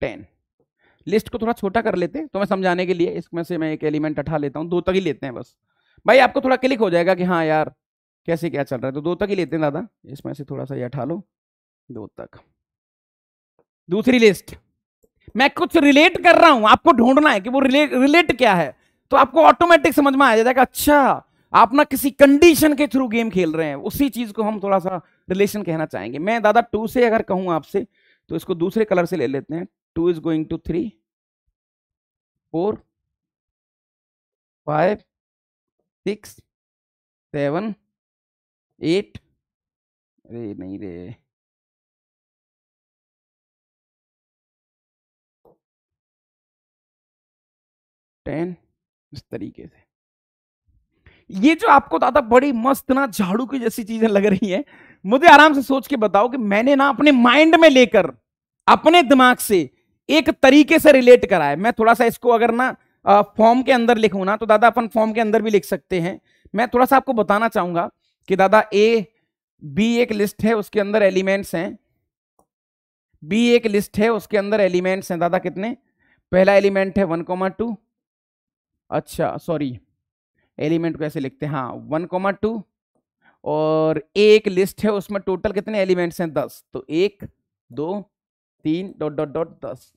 ten list को थोड़ा छोटा कर लेते हैं तो मैं समझाने के लिए इसमें से मैं एक एलिमेंट उठा लेता हूँ दो तक ही लेते हैं बस भाई आपको थोड़ा क्लिक हो जाएगा कि हाँ यार कैसे क्या चल रहा है तो दो तक ही लेते हैं दादा इसमें से थोड़ा सा ये उठा लो दो तक दूसरी लिस्ट मैं कुछ रिलेट कर रहा हूँ आपको ढूंढना है कि वो रिलेट रिलेट क्या है तो आपको ऑटोमेटिक समझ में आ जाएगा अच्छा आप ना किसी कंडीशन के थ्रू गेम खेल रहे हैं उसी चीज को हम थोड़ा सा रिलेशन कहना चाहेंगे मैं दादा टू से अगर कहूँ आपसे तो इसको दूसरे कलर से ले लेते हैं two is going to three four five six seven eight अरे नहीं रे टेन इस तरीके से ये जो आपको दादा बड़ी मस्त ना झाड़ू की जैसी चीजें लग रही है मुझे आराम से सोच के बताओ कि मैंने ना अपने माइंड में लेकर अपने दिमाग से एक तरीके से रिलेट करा है मैं थोड़ा सा इसको अगर ना फॉर्म के अंदर लिखूँ ना तो दादा अपन फॉर्म के अंदर भी लिख सकते हैं मैं थोड़ा सा आपको बताना चाहूँगा कि दादा ए बी एक लिस्ट है उसके अंदर एलिमेंट्स हैं बी एक लिस्ट है उसके अंदर एलिमेंट्स हैं दादा कितने पहला एलिमेंट है वन कोमा टू अच्छा सॉरी एलिमेंट को ऐसे लिखते हैं हाँ वन कोमा टू और एक लिस्ट है उसमें टोटल कितने एलिमेंट्स हैं दस तो एक दो तीन डॉट डॉट डॉट दस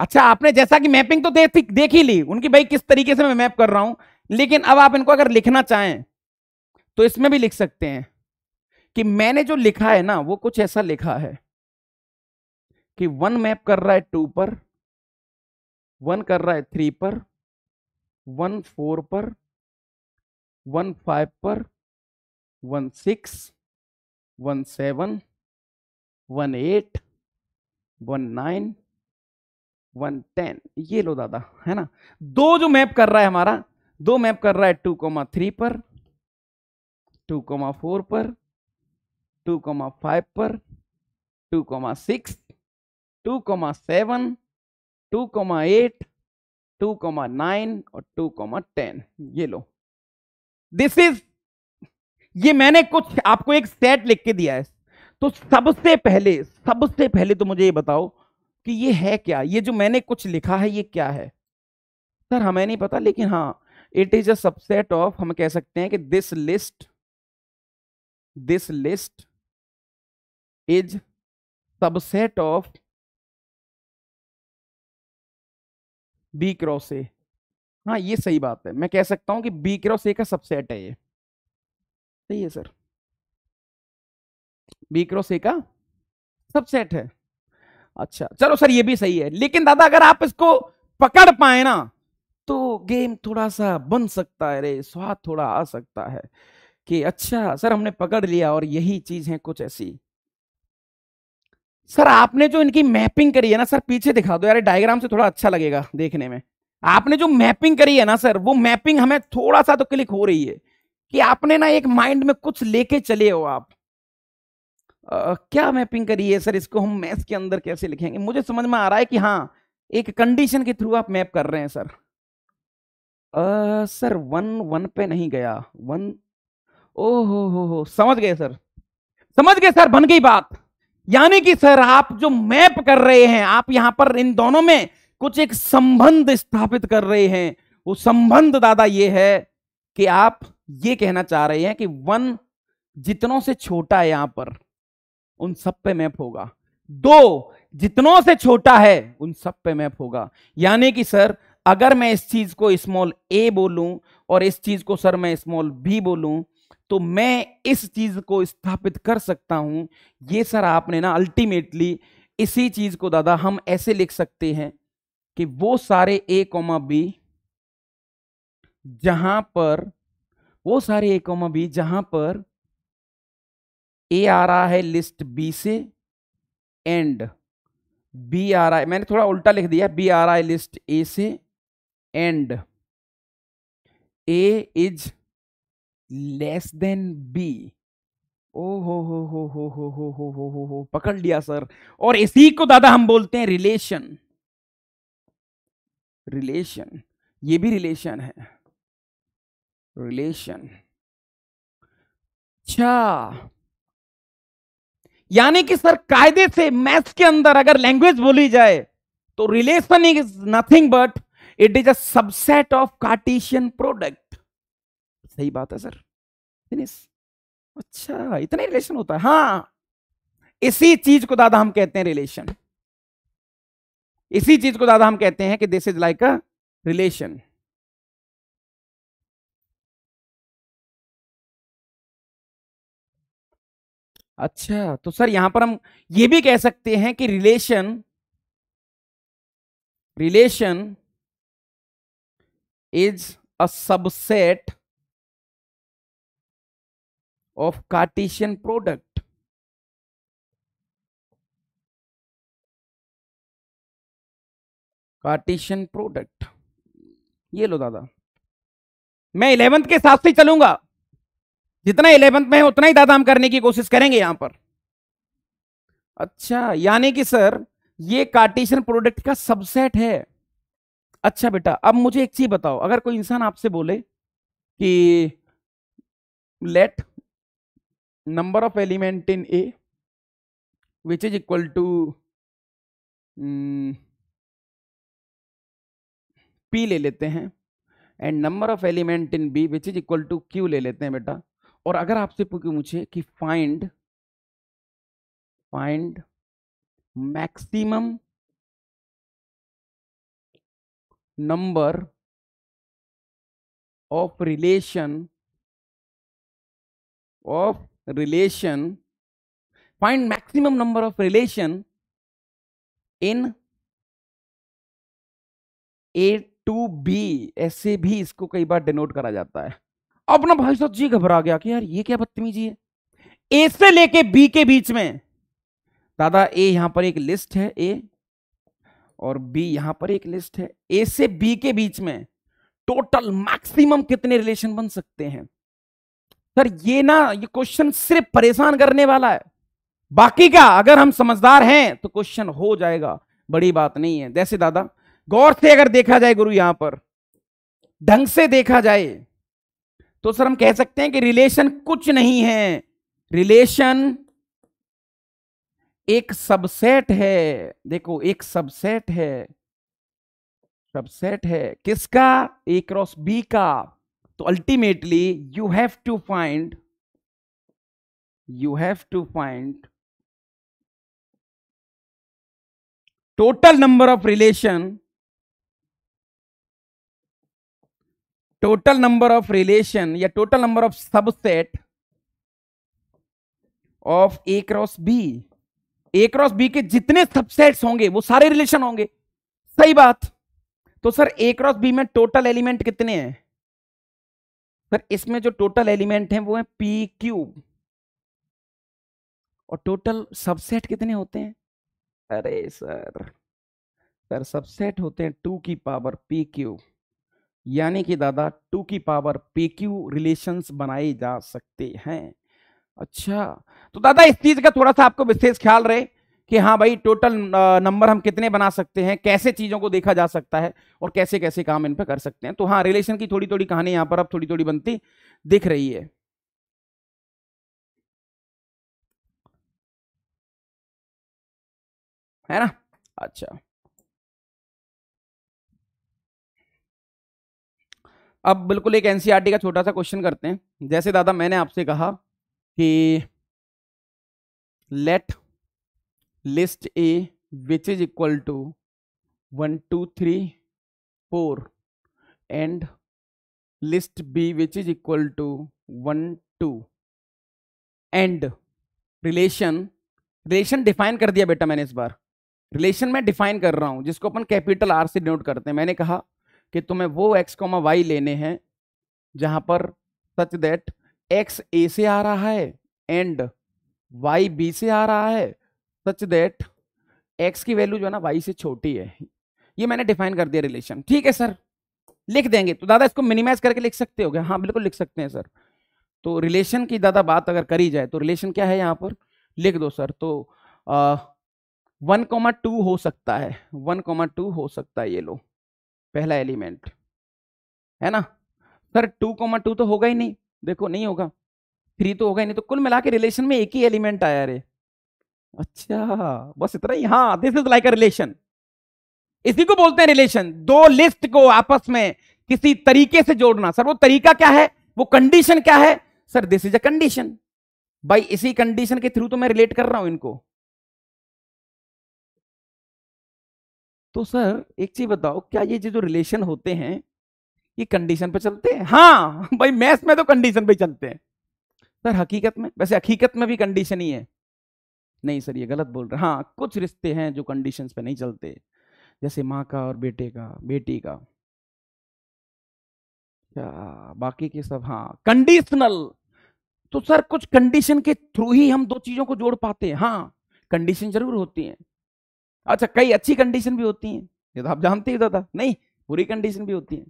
अच्छा आपने जैसा कि मैपिंग तो देख देख ही ली उनकी भाई किस तरीके से मैं मैप कर रहा हूं लेकिन अब आप इनको अगर लिखना चाहें तो इसमें भी लिख सकते हैं कि मैंने जो लिखा है ना वो कुछ ऐसा लिखा है कि वन मैप कर रहा है टू पर वन कर रहा है थ्री पर वन फोर पर वन फाइव पर one six one seven one eight one nine one ten ये लो दादा है ना दो जो मैप कर रहा है हमारा दो मैप कर रहा है टू कोमा थ्री पर टू कोमा फोर पर टू कोमा फाइव पर two comma six two comma seven two comma eight two comma nine और टू कोमा टेन ये लो दिस इज ये मैंने कुछ आपको एक सेट लिख के दिया है तो सबसे पहले सबसे पहले तो मुझे ये बताओ कि ये है क्या ये जो मैंने कुछ लिखा है ये क्या है सर हमें नहीं पता लेकिन हाँ it is a subset of हम कह सकते हैं कि this list this list is subset of B cross A हाँ ये सही बात है मैं कह सकता हूं कि बी क्रॉस ए का सबसेट है ये सही है सर बी क्रॉस ए का सबसेट है अच्छा चलो सर ये भी सही है लेकिन दादा अगर आप इसको पकड़ पाए ना तो गेम थोड़ा सा बन सकता है रे स्वाद थोड़ा आ सकता है कि अच्छा सर हमने पकड़ लिया और यही चीज है कुछ ऐसी सर आपने जो इनकी मैपिंग करी है ना सर पीछे दिखा दो यार डायग्राम से थोड़ा अच्छा लगेगा देखने में आपने जो मैपिंग करी है ना सर वो मैपिंग हमें थोड़ा सा तो क्लिक हो रही है कि आपने ना एक माइंड में कुछ लेके चले हो आप आ, क्या मैपिंग करिए सर इसको हम मैथ्स के अंदर कैसे लिखेंगे मुझे समझ में आ रहा है कि हाँ एक कंडीशन के थ्रू आप मैप कर रहे हैं सर आ, सर वन वन पे नहीं गया वन ओ हो हो हो समझ गए सर समझ गए सर बन गई बात यानी कि सर आप जो मैप कर रहे हैं आप यहां पर इन दोनों में कुछ एक संबंध स्थापित कर रहे हैं वो संबंध दादा ये है कि आप ये कहना चाह रहे हैं कि वन जितनों से छोटा है यहां पर उन सब पे मैप होगा दो जितनों से छोटा है उन सब पे मैप होगा यानी कि सर अगर मैं इस चीज को स्मॉल ए बोलूं और इस चीज को सर मैं स्मॉल बी बोलूं तो मैं इस चीज को स्थापित कर सकता हूं ये सर आपने ना अल्टीमेटली इसी चीज को दादा हम ऐसे लिख सकते हैं कि वो सारे ए कॉमा बी जहां पर वो सारे ए कॉमा बी जहां पर ए आ रहा है लिस्ट बी से एंड बी आ रहा है मैंने थोड़ा उल्टा लिख दिया बी आ रहा है लिस्ट ए से and A is less than B ओ हो हो हो हो हो हो हो हो हो हो पकड़ लिया सर और इसी को दादा हम बोलते हैं रिलेशन रिलेशन ये भी रिलेशन है रिलेशन अच्छा यानी कि सर कायदे से मैथ्स के अंदर अगर लैंग्वेज बोली जाए तो relation is nothing but it is a subset of cartesian product सही बात है सर अच्छा इतना ही रिलेशन होता है हाँ इसी चीज को दादा हम कहते हैं रिलेशन इसी चीज को दादा हम कहते हैं कि this is like a relation अच्छा तो सर यहां पर हम ये भी कह सकते हैं कि relation relation is a subset of cartesian product cartesian product ये लो दादा मैं इलेवेंथ के हिसाब से चलूंगा जितना इलेवंथ में है उतना ही दादा हम करने की कोशिश करेंगे यहां पर अच्छा यानी कि सर ये कार्टेशियन प्रोडक्ट का सबसेट है अच्छा बेटा अब मुझे एक चीज बताओ अगर कोई इंसान आपसे बोले कि let number of element in A which is equal to P ले लेते हैं and number of element in B which is equal to Q ले लेते हैं बेटा और अगर आपसे मुझे कि find find maximum number of relation of relation find maximum number of relation in A to B ऐसे भी इसको कई बार डिनोट करा जाता है अपना भाई साहब जी घबरा गया कि यार ये क्या बदतमीजी है ए से लेके बी के बीच में दादा ए यहां पर एक लिस्ट है ए और बी यहां पर एक लिस्ट है ए से बी के बीच में टोटल मैक्सिमम कितने रिलेशन बन सकते हैं सर ये ना ये क्वेश्चन सिर्फ परेशान करने वाला है बाकी का अगर हम समझदार हैं तो क्वेश्चन हो जाएगा बड़ी बात नहीं है जैसे दादा गौर से अगर देखा जाए गुरु यहां पर ढंग से देखा जाए तो सर हम कह सकते हैं कि रिलेशन कुछ नहीं है रिलेशन एक सबसेट है देखो एक सबसेट है सबसेट है किसका ए क्रॉस बी का तो ultimately you have to find you have to find total number of relation total number of relation या total number of subset of A cross B A cross B के जितने subsets होंगे वो सारे relation होंगे सही बात तो सर ए क्रॉस बी में टोटल एलिमेंट कितने हैं सर इसमें जो टोटल एलिमेंट हैं वो है पी क्यूब और टोटल सबसेट कितने होते हैं अरे सर सर सबसेट होते हैं टू की पावर पी क्यूब यानी कि दादा टू की पावर पी क्यू रिलेशंस बनाए जा सकते हैं अच्छा तो दादा इस चीज़ का थोड़ा सा आपको विशेष ख्याल रहे कि हाँ भाई टोटल नंबर हम कितने बना सकते हैं कैसे चीज़ों को देखा जा सकता है और कैसे कैसे काम इन पर कर सकते हैं तो हाँ रिलेशन की थोड़ी थोड़ी कहानी यहां पर अब थोड़ी थोड़ी बनती दिख रही है है ना अच्छा अब बिल्कुल एक एनसीईआरटी e का छोटा सा क्वेश्चन करते हैं जैसे दादा मैंने आपसे कहा कि let list A which is equal to one two three four and list B which is equal to one two and relation relation define कर दिया बेटा मैंने इस बार रिलेशन मैं डिफाइन कर रहा हूं जिसको अपन कैपिटल आर से डिनोट करते हैं मैंने कहा कि तुम्हें वो एक्स कॉमा वाई लेने हैं जहां पर सच दैट एक्स ए से आ रहा है एंड वाई बी से आ रहा है सच दैट एक्स की वैल्यू जो है ना वाई से छोटी है ये मैंने डिफाइन कर दिया रिलेशन ठीक है सर लिख देंगे तो दादा इसको मिनिमाइज करके लिख सकते हो क्या हाँ बिल्कुल लिख सकते हैं सर तो रिलेशन की दादा बात अगर करी जाए तो रिलेशन क्या है यहाँ पर लिख दो सर तो वन कॉमा टू हो सकता है वन कॉमा टू हो सकता है ये लो पहला एलिमेंट है ना सर टू कोमा टू तो होगा ही नहीं देखो नहीं होगा थ्री तो होगा ही नहीं तो कुल मिला के रिलेशन में एक ही एलिमेंट आया रे अच्छा बस इतना ही हाँ this is like a relation इसी को बोलते हैं रिलेशन दो लिस्ट को आपस में किसी तरीके से जोड़ना सर वो तरीका क्या है वो कंडीशन क्या है sir this is a condition भाई इसी कंडीशन के थ्रू तो मैं रिलेट कर रहा हूं इनको तो सर एक चीज बताओ क्या ये जो रिलेशन होते हैं ये कंडीशन पे चलते हैं हाँ भाई मैथ्स में तो कंडीशन पे चलते हैं सर हकीकत में वैसे हकीकत में भी कंडीशन ही है नहीं सर ये गलत बोल रहे हाँ कुछ रिश्ते हैं जो कंडीशंस पे नहीं चलते जैसे माँ का और बेटे का बेटी का क्या बाकी के सब हाँ कंडीशनल तो सर कुछ कंडीशन के थ्रू ही हम दो चीज़ों को जोड़ पाते हैं हाँ कंडीशन जरूर होती है अच्छा कई अच्छी कंडीशन भी होती हैं ये तो आप जानते ही था नहीं बुरी कंडीशन भी होती है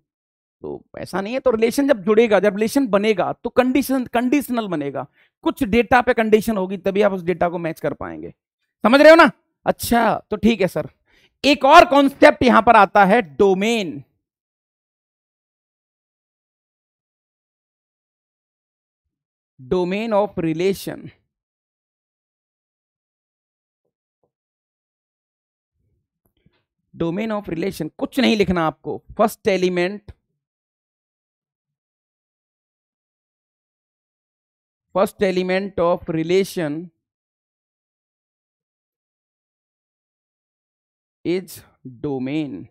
तो ऐसा नहीं है तो रिलेशन जब जुड़ेगा जब रिलेशन बनेगा तो कंडीशन कंडीशनल बनेगा कुछ डेटा पे कंडीशन होगी तभी आप उस डेटा को मैच कर पाएंगे समझ रहे हो ना अच्छा तो ठीक है सर एक और कॉन्सेप्ट यहां पर आता है domain domain of relation domain of relation कुछ नहीं लिखना आपको first element first element of relation is domain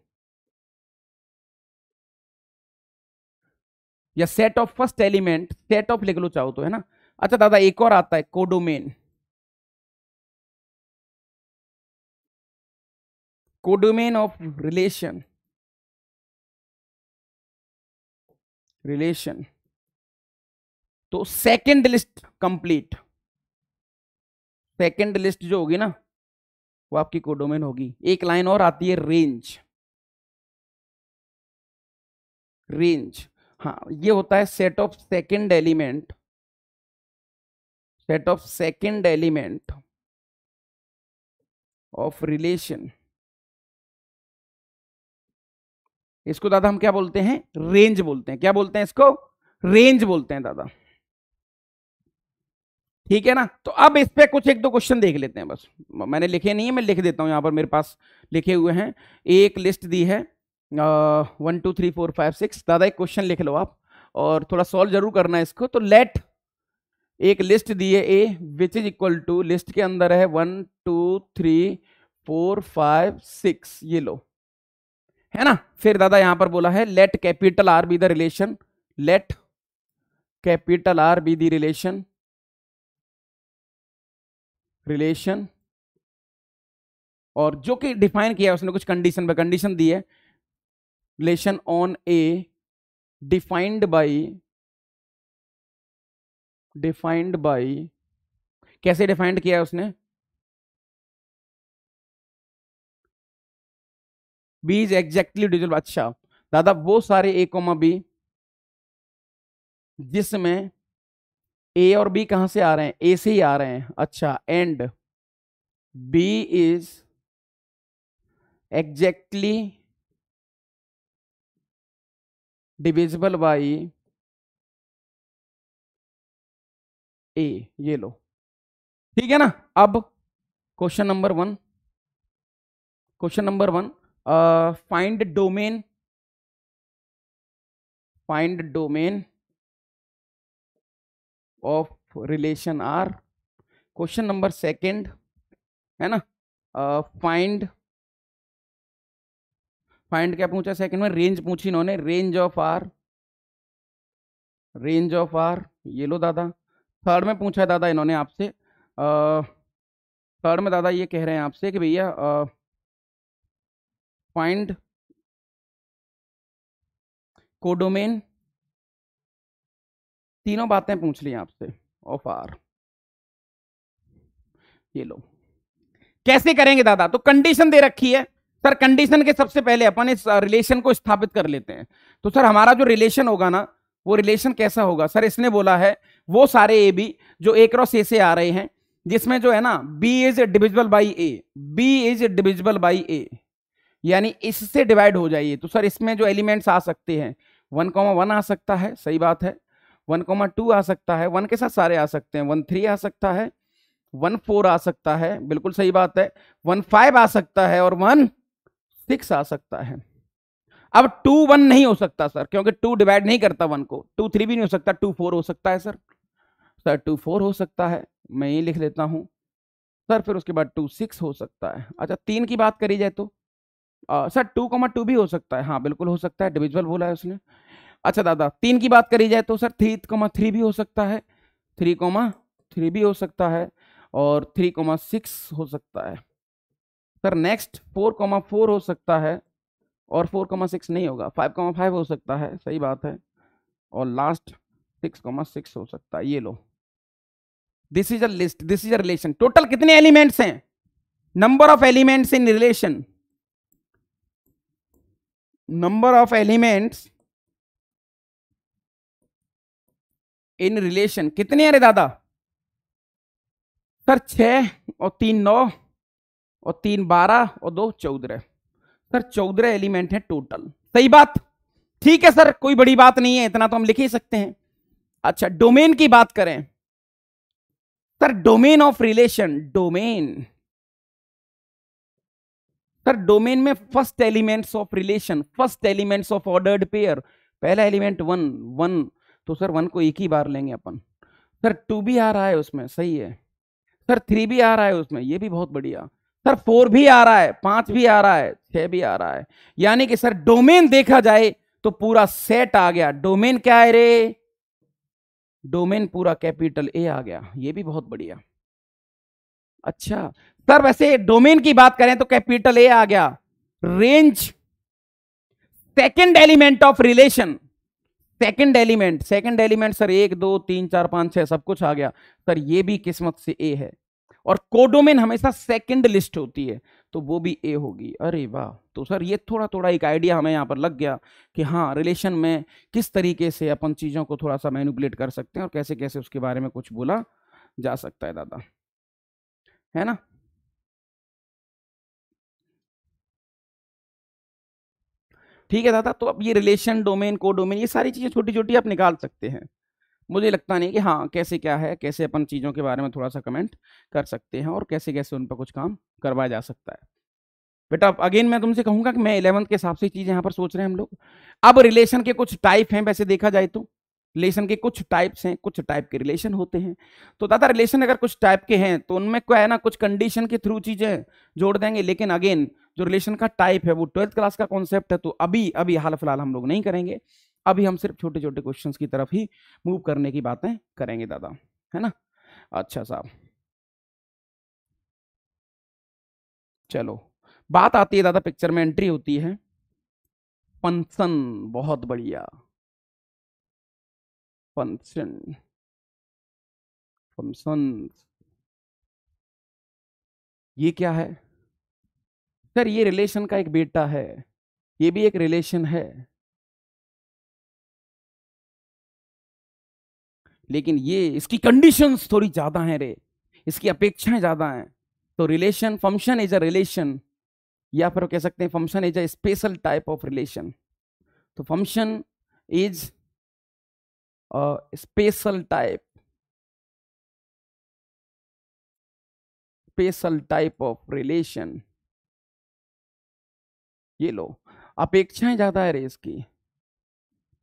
या set of first element set of लिख लो चाहो तो है ना अच्छा दादा एक और आता है codomain codomain of relation relation तो second list complete second list जो होगी ना वो आपकी कोडोमेन होगी एक लाइन और आती है रेंज रेंज हाँ ये होता है set of second element set of second element of relation इसको दादा हम क्या बोलते हैं रेंज बोलते हैं क्या बोलते हैं इसको रेंज बोलते हैं दादा ठीक है ना तो अब इस पर कुछ एक दो क्वेश्चन देख लेते हैं बस मैंने लिखे नहीं है मैं लिख देता हूँ यहाँ पर मेरे पास लिखे हुए हैं एक लिस्ट दी है one two three four five six दादा एक क्वेश्चन लिख लो आप और थोड़ा सॉल्व जरूर करना है इसको तो लेट एक लिस्ट दी है A which is equal to list के अंदर है one two three four five six ये लो है ना फिर दादा यहां पर बोला है let capital R be the relation let capital R be the relation relation और जो कि डिफाइन किया है उसने कुछ कंडीशन पर कंडीशन दी है relation on A defined by defined by कैसे डिफाइंड किया है उसने बी इज एग्जैक्टली डिजिटल अच्छा दादा वो सारे ए कोमा बी जिसमें ए और बी कहां से आ रहे हैं ए से ही आ रहे हैं अच्छा and B is exactly divisible by A ये लो ठीक है ना अब question number one question number one find domain find domain of relation R question number second है ना फाइंड uh, फाइंड क्या पूछा सेकंड में रेंज पूछी इन्होंने range of R range of R ये लो दादा थर्ड में पूछा दादा इन्होंने आपसे थर्ड uh, में दादा ये कह रहे हैं आपसे कि भैया uh, find कोडोमेन तीनों बातें पूछ ली आपसे ऑफ आर ये लो कैसे करेंगे दादा तो कंडीशन दे रखी है सर कंडीशन के सबसे पहले अपन इस रिलेशन को स्थापित कर लेते हैं तो सर हमारा जो रिलेशन होगा ना वो रिलेशन कैसा होगा सर इसने बोला है वो सारे ए बी जो ए क्रॉस ए से आ रहे हैं जिसमें जो है ना B is divisible by A B is divisible by A यानी इससे डिवाइड हो जाइए तो सर इसमें जो एलिमेंट्स आ सकते हैं वन कॉमा वन आ सकता है सही बात है वन कॉमा टू आ सकता है वन के साथ सारे आ सकते हैं वन थ्री आ सकता है वन फोर आ सकता है बिल्कुल सही बात है वन फाइव आ सकता है और वन सिक्स आ सकता है अब टू वन नहीं हो सकता सर क्योंकि टू डिवाइड नहीं करता वन को टू थ्री भी नहीं हो सकता टू फोर हो सकता है सर सर टू फोर हो सकता है मैं ये लिख लेता हूँ सर फिर उसके बाद टू सिक्स हो सकता है अच्छा तीन की बात करी जाए तो सर टू कॉमा टू भी हो सकता है हाँ बिल्कुल हो सकता है डिविजल बोला है उसने अच्छा दादा तीन की बात करी जाए तो सर थ्री कॉमा थ्री भी हो सकता है थ्री कॉमा थ्री भी हो सकता है और थ्री कॉमा सिक्स हो सकता है sir next four comma four हो सकता है और फोर कॉमा सिक्स नहीं होगा फाइव कॉमा फाइव हो सकता है सही बात है और लास्ट सिक्स कॉमा सिक्स हो सकता है ये लो this is a list this is a relation total कितने एलिमेंट्स हैं number of elements in relation number of elements in relation कितने हैं रे दादा सर छ और तीन नौ और तीन बारह और दो चौदह सर चौदह एलिमेंट है टोटल सही बात ठीक है सर कोई बड़ी बात नहीं है इतना तो हम लिख ही सकते हैं अच्छा डोमेन की बात करें sir domain of relation domain sir domain में first elements of relation first elements of ordered pair पहला एलिमेंट वन वन तो सर वन को एक ही बार लेंगे अपन सर टू भी आ रहा है उसमें सही है सर थ्री भी आ रहा है उसमें ये भी बहुत बढ़िया सर फोर भी आ रहा है पांच भी आ रहा है छह भी आ रहा है यानी कि सर डोमेन देखा जाए तो पूरा सेट आ गया डोमेन क्या है रे डोमेन पूरा कैपिटल ए आ गया ये भी बहुत बढ़िया अच्छा सर वैसे डोमेन की बात करें तो कैपिटल ए आ गया range second element of relation second element second element sir एक दो तीन चार पांच छह सब कुछ आ गया सर ये भी किस्मत से ए है और कोडोमेन हमेशा सेकंड लिस्ट होती है तो वो भी ए होगी अरे वाह तो सर ये थोड़ा थोड़ा एक आइडिया हमें यहाँ पर लग गया कि हाँ रिलेशन में किस तरीके से अपन चीज़ों को थोड़ा सा मैनुपुलेट कर सकते हैं और कैसे कैसे उसके बारे में कुछ बोला जा सकता है दादा है ना ठीक है दादा तो अब ये रिलेशन डोमेन को डोमेन ये सारी चीज़ें छोटी छोटी आप निकाल सकते हैं मुझे लगता नहीं कि हाँ कैसे क्या है कैसे अपन चीज़ों के बारे में थोड़ा सा कमेंट कर सकते हैं और कैसे कैसे उन पर कुछ काम करवाया जा सकता है बेटा अगेन मैं तुमसे कहूंगा कि मैं इलेवंथ के हिसाब से चीज़ यहाँ पर सोच रहे हैं हम लोग अब रिलेशन के कुछ टाइप हैं वैसे देखा जाए तो रिलेशन के कुछ टाइप्स हैं कुछ टाइप के रिलेशन होते हैं तो दादा रिलेशन अगर कुछ टाइप के हैं तो उनमें क्या है ना कुछ कंडीशन के थ्रू चीज़ें जोड़ देंगे लेकिन अगेन जो रिलेशन का टाइप है वो ट्वेल्थ क्लास का कॉन्सेप्ट है तो अभी अभी हाल फिलहाल हम लोग नहीं करेंगे अभी हम सिर्फ छोटे छोटे क्वेश्चन की तरफ ही मूव करने की बातें करेंगे दादा है ना अच्छा साहब चलो बात आती है दादा पिक्चर में एंट्री होती है पंसन बहुत बढ़िया function फंक्शन ये क्या है सर ये रिलेशन का एक बेटा है ये भी एक रिलेशन है लेकिन ये इसकी कंडीशंस थोड़ी ज्यादा हैं रे इसकी अपेक्षाएं ज्यादा हैं तो relation function is a relation या फिर कह सकते हैं function is a special type of relation तो function is special type special type of relation ये लो अपेक्षाएं ज्यादा है रे इसकी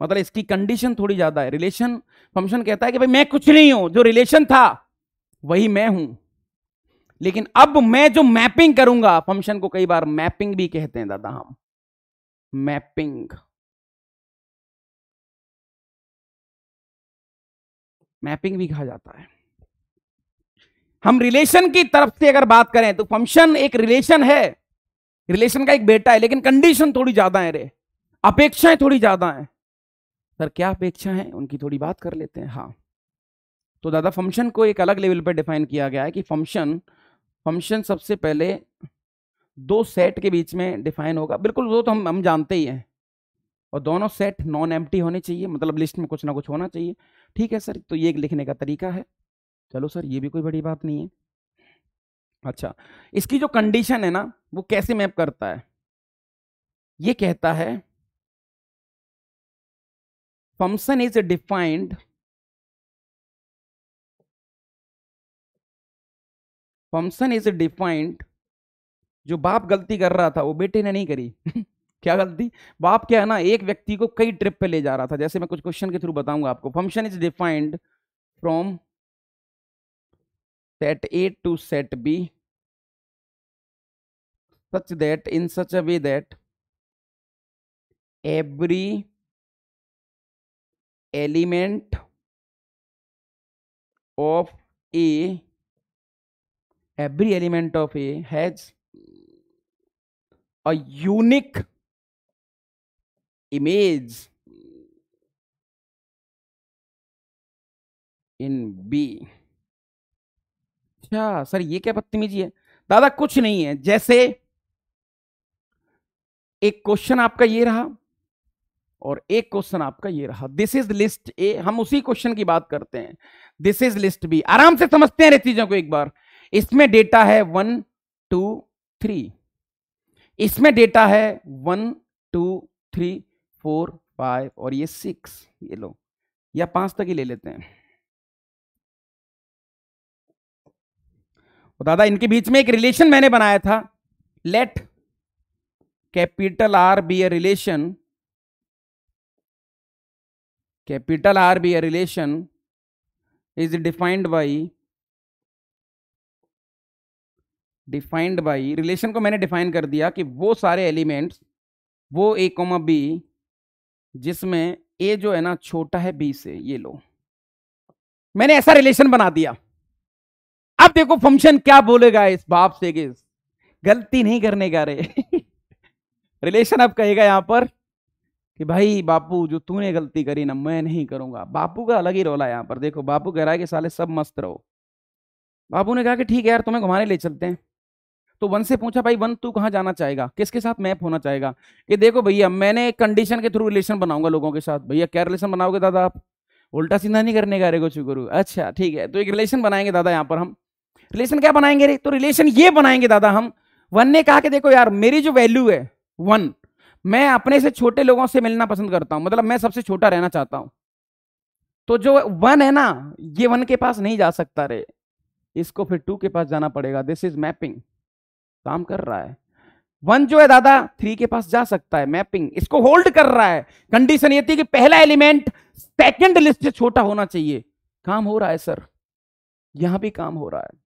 मतलब इसकी कंडीशन थोड़ी ज्यादा है रिलेशन फंक्शन कहता है कि भाई मैं कुछ नहीं हूं जो रिलेशन था वही मैं हूं लेकिन अब मैं जो मैपिंग करूंगा फंक्शन को कई बार मैपिंग भी कहते हैं दादा हम मैपिंग मैपिंग भी कहा जाता है हम रिलेशन की तरफ से अगर बात करें तो फंक्शन एक रिलेशन है रिलेशन का एक बेटा है लेकिन कंडीशन थोड़ी ज्यादा है रे अपेक्षाएं थोड़ी ज्यादा हैं सर क्या अपेक्षा है उनकी थोड़ी बात कर लेते हैं हाँ तो दादा फंक्शन को एक अलग लेवल पर डिफाइन किया गया है कि फंक्शन फंक्शन सबसे पहले दो सेट के बीच में डिफाइन होगा बिल्कुल वो तो हम हम जानते ही हैं और दोनों सेट नॉन एम होने चाहिए मतलब लिस्ट में कुछ ना कुछ होना चाहिए ठीक है सर तो ये एक लिखने का तरीका है चलो सर ये भी कोई बड़ी बात नहीं है अच्छा इसकी जो कंडीशन है ना वो कैसे मैप करता है ये कहता है function is defined function is defined जो बाप गलती कर रहा था वो बेटे ने नहीं करी क्या गलती बाप क्या है ना एक व्यक्ति को कई ट्रिप पे ले जा रहा था जैसे मैं कुछ क्वेश्चन के थ्रू बताऊंगा आपको function is defined from set A to set B such that in such a way that every element of A every element of A has a unique image in B अच्छा sir ये क्या बदतमीजी है दादा कुछ नहीं है जैसे एक क्वेश्चन आपका ये रहा और एक क्वेश्चन आपका ये रहा दिस इज लिस्ट ए हम उसी क्वेश्चन की बात करते हैं दिस इज लिस्ट बी आराम से समझते हैं चीजों को एक बार इसमें डेटा है वन टू थ्री इसमें डेटा है one two three four five और ये सिक्स ये लो या पांच तक ही ले लेते हैं और दादा इनके बीच में एक रिलेशन मैंने बनाया था let capital R be a relation capital R be a relation is defined by defined by relation को मैंने डिफाइन कर दिया कि वो सारे एलिमेंट्स वो ए कोमा बी जिसमें ए जो है ना छोटा है बी से ये लो मैंने ऐसा रिलेशन बना दिया अब देखो फंक्शन क्या बोलेगा इस बाप से कि गलती नहीं करने का रे रिलेशन अब कहेगा यहां पर कि भाई बापू जो तूने गलती करी ना मैं नहीं करूंगा बापू का अलग ही रोला यहां पर देखो बापू कह रहा है कि साले सब मस्त रहो बापू ने कहा कि ठीक है यार तुम्हें घुमाने ले चलते हैं तो वन से पूछा भाई वन तू कहाँ जाना चाहेगा किसके साथ मैप होना चाहेगा कि देखो भैया मैंने कंडीशन के थ्रू रिलेशन बनाऊंगा लोगों के साथ भैया क्या रिलेशन बनाओगे दादा आप उल्टा सीधा नहीं करने का गोचू गुरु अच्छा ठीक है तो एक रिलेशन बनाएंगे दादा यहाँ पर हम रिलेशन क्या बनाएंगे रे तो रिलेशन ये बनाएंगे दादा हम वन ने कहा कि देखो यार मेरी जो वैल्यू है वन मैं अपने से छोटे लोगों से मिलना पसंद करता हूँ मतलब मैं सबसे छोटा रहना चाहता हूँ तो जो वन है ना ये वन के पास नहीं जा सकता रे इसको फिर टू के पास जाना पड़ेगा दिस इज मैपिंग काम कर रहा है वन जो है दादा थ्री के पास जा सकता है मैपिंग इसको होल्ड कर रहा है कंडीशन ये थी कि पहला एलिमेंट सेकंड लिस्ट से छोटा होना चाहिए काम हो रहा है सर यहां भी काम हो रहा है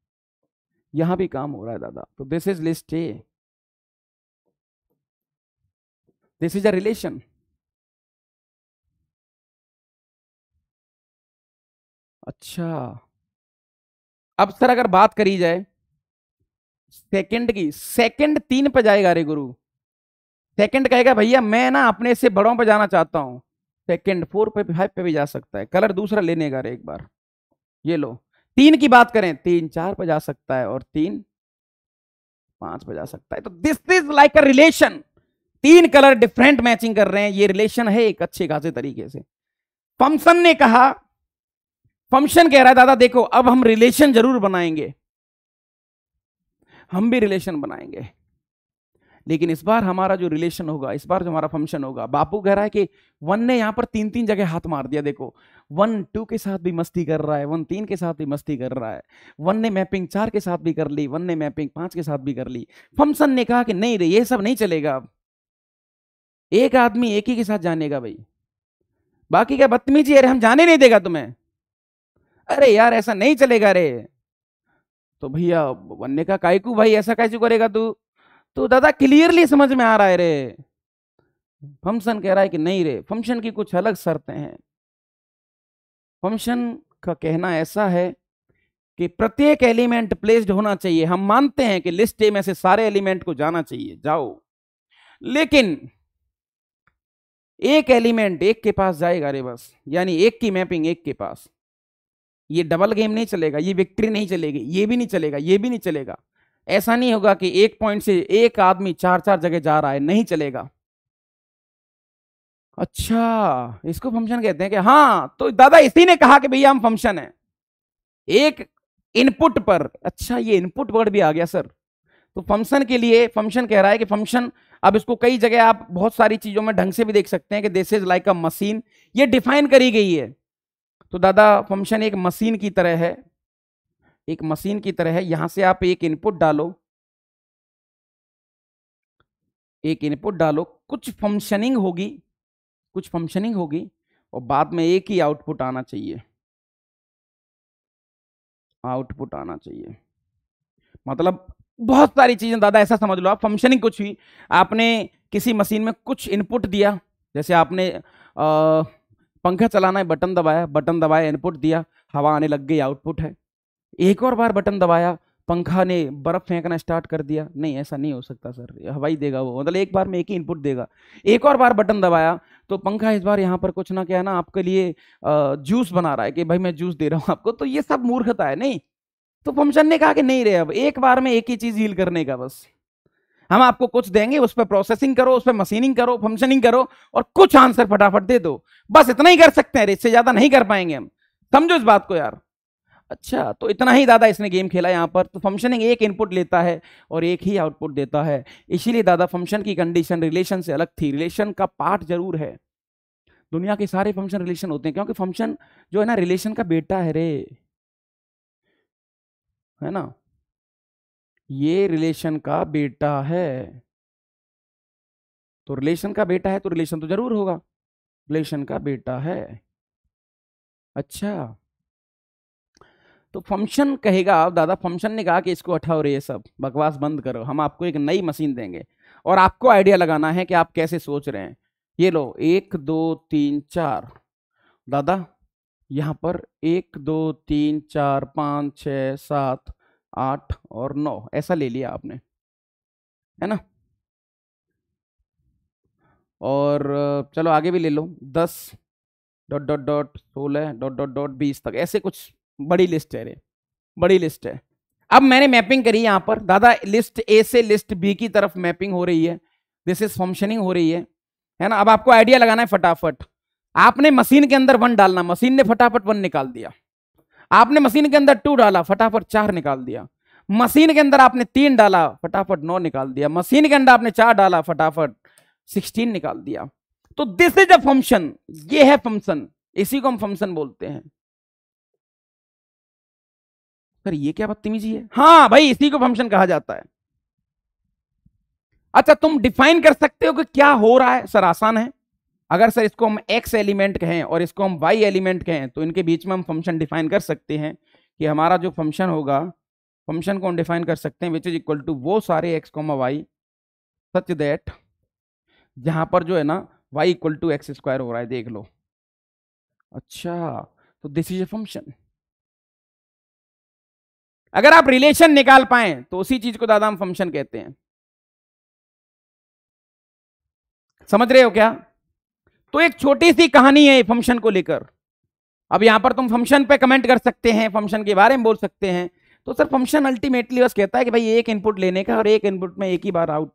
यहां भी काम हो रहा है दादा तो this is list A this is a relation अच्छा अब सर अगर बात करी जाए सेकंड की सेकंड तीन पर जाएगा रे गुरु सेकंड कहेगा भैया मैं ना अपने से बड़ों पर जाना चाहता हूँ सेकंड फोर पे फाइव पे भी जा सकता है कलर दूसरा लेने का रे एक बार ये लो तीन की बात करें तीन चार पर जा सकता है और तीन पांच पर जा सकता है तो this is like a relation तीन कलर डिफरेंट मैचिंग कर रहे हैं ये रिलेशन है एक अच्छे खासे तरीके से फंक्शन ने कहा फंक्शन कह रहा है दादा देखो अब हम रिलेशन जरूर बनाएंगे हम भी रिलेशन बनाएंगे लेकिन इस बार हमारा जो रिलेशन होगा इस बार जो हमारा फंक्शन होगा बापू कह रहा है कि वन ने यहां पर तीन तीन जगह हाथ मार दिया देखो वन टू के साथ भी मस्ती कर रहा है वन तीन के साथ भी मस्ती कर रहा है वन ने मैपिंग चार के साथ भी कर ली वन ने मैपिंग पांच के साथ भी कर ली फंक्शन ने कहा कि नहीं रे ये सब नहीं चलेगा अब एक आदमी एक ही के साथ जानेगा भाई बाकी क्या बदतमीजी अरे हम जाने नहीं देगा तुम्हें अरे यार ऐसा नहीं चलेगा अरे तो भैया बनने का कायकू भाई ऐसा कैसे करेगा तू तो दादा क्लियरली समझ में आ रहा है रे फंक्शन कह रहा है कि नहीं रे फंक्शन की कुछ अलग शर्तें हैं फंक्शन का कहना ऐसा है कि प्रत्येक एलिमेंट प्लेस्ड होना चाहिए हम मानते हैं कि लिस्ट में से सारे एलिमेंट को जाना चाहिए जाओ लेकिन एक एलिमेंट एक के पास जाएगा रे बस यानी एक की मैपिंग एक के पास ये डबल गेम नहीं चलेगा ये विक्ट्री नहीं चलेगी ये भी नहीं चलेगा ये भी नहीं चलेगा ऐसा नहीं होगा कि एक पॉइंट से एक आदमी चार चार जगह जा रहा है नहीं चलेगा अच्छा इसको फंक्शन कहते हैं कि हाँ तो दादा इसी ने कहा कि भैया हम फंक्शन है एक इनपुट पर अच्छा ये इनपुट वर्ड भी आ गया सर तो फंक्शन के लिए फंक्शन कह रहा है कि फंक्शन अब इसको कई जगह आप बहुत सारी चीजों में ढंग से भी देख सकते हैं कि this is like a machine ये डिफाइन करी गई है तो दादा फंक्शन एक मशीन की तरह है एक मशीन की तरह है यहां से आप एक इनपुट डालो एक इनपुट डालो कुछ फंक्शनिंग होगी कुछ फंक्शनिंग होगी और बाद में एक ही आउटपुट आना चाहिए आउटपुट आना चाहिए मतलब बहुत सारी चीज़ें दादा ऐसा समझ लो आप फंक्शनिंग कुछ हुई आपने किसी मशीन में कुछ इनपुट दिया जैसे आपने आ, पंखा चलाना है बटन दबाया बटन दबाया इनपुट दिया हवा आने लग गई आउटपुट है एक और बार बटन दबाया पंखा ने बर्फ़ फेंकना स्टार्ट कर दिया नहीं ऐसा नहीं हो सकता सर हवाई देगा वो मतलब एक बार में एक ही इनपुट देगा एक और बार बटन दबाया तो पंखा इस बार यहाँ पर कुछ ना क्या है ना आपके लिए जूस बना रहा है कि भाई मैं जूस दे रहा हूँ आपको तो ये सब मूर्खता है नहीं तो फंक्शन ने कहा कि नहीं रहे अब एक बार में एक ही चीज़ हील करने का बस हम आपको कुछ देंगे उस पर प्रोसेसिंग करो उस पर मशीनिंग करो फंक्शनिंग करो और कुछ आंसर फटाफट दे दो बस इतना ही कर सकते हैं इससे ज़्यादा नहीं कर पाएंगे हम समझो इस बात को यार अच्छा तो इतना ही दादा इसने गेम खेला यहाँ पर तो फंक्शनिंग एक इनपुट लेता है और एक ही आउटपुट देता है इसीलिए दादा फंक्शन की कंडीशन रिलेशन से अलग थी रिलेशन का पार्ट जरूर है दुनिया के सारे फंक्शन रिलेशन होते हैं क्योंकि फंक्शन जो है ना रिलेशन का बेटा है रे है ना ये रिलेशन का बेटा है तो रिलेशन का बेटा है तो रिलेशन तो जरूर होगा रिलेशन का बेटा है अच्छा तो फंक्शन कहेगा आप दादा फंक्शन ने कहा कि इसको हटाओ रे ये सब बकवास बंद करो हम आपको एक नई मशीन देंगे और आपको आइडिया लगाना है कि आप कैसे सोच रहे हैं ये लो एक दो तीन चार दादा यहां पर एक दो तीन चार पाँच छ सात आठ और नौ ऐसा ले लिया आपने है ना और चलो आगे भी ले लो दस डॉट डॉट डॉट सोलह डॉट डॉट डॉट बीस तक ऐसे कुछ बड़ी लिस्ट है रे बड़ी लिस्ट है अब मैंने मैपिंग करी यहाँ पर दादा लिस्ट ए से लिस्ट बी की तरफ मैपिंग हो रही है दिस इज फंक्शनिंग हो रही है है ना अब आपको आइडिया लगाना है फटाफट आपने मशीन के अंदर वन डालना मशीन ने फटाफट वन निकाल दिया आपने मशीन के अंदर टू डाला फटाफट चार निकाल दिया मशीन के अंदर आपने तीन डाला फटाफट नौ निकाल दिया मशीन के अंदर आपने चार डाला फटाफट सिक्सटीन निकाल दिया तो दिस इज अ फंक्शन ये है फंक्शन इसी को हम फंक्शन बोलते हैं सर ये क्या बदतमीजी है हाँ भाई इसी को फंक्शन कहा जाता है अच्छा तुम डिफाइन कर सकते हो कि क्या हो रहा है सर आसान है अगर सर इसको हम एक्स एलिमेंट कहें और इसको हम वाई एलिमेंट कहें तो इनके बीच में हम फंक्शन डिफाइन कर सकते हैं कि हमारा जो फंक्शन होगा फंक्शन को हम डिफाइन कर सकते हैं विच इज इक्वल टू वो सारे X comma Y such that जहाँ पर जो है ना Y equal to x square हो रहा है देख लो अच्छा तो दिस इज ए फंक्शन अगर आप रिलेशन निकाल पाए तो उसी चीज को दादा हम फंक्शन कहते हैं समझ रहे हो क्या तो एक छोटी सी कहानी है फंक्शन को लेकर अब यहां पर तुम फंक्शन पे कमेंट कर सकते हैं फंक्शन के बारे में बोल सकते हैं तो सर फंक्शन अल्टीमेटली बस कहता है कि भाई एक इनपुट लेने का और एक इनपुट में एक ही बार आउट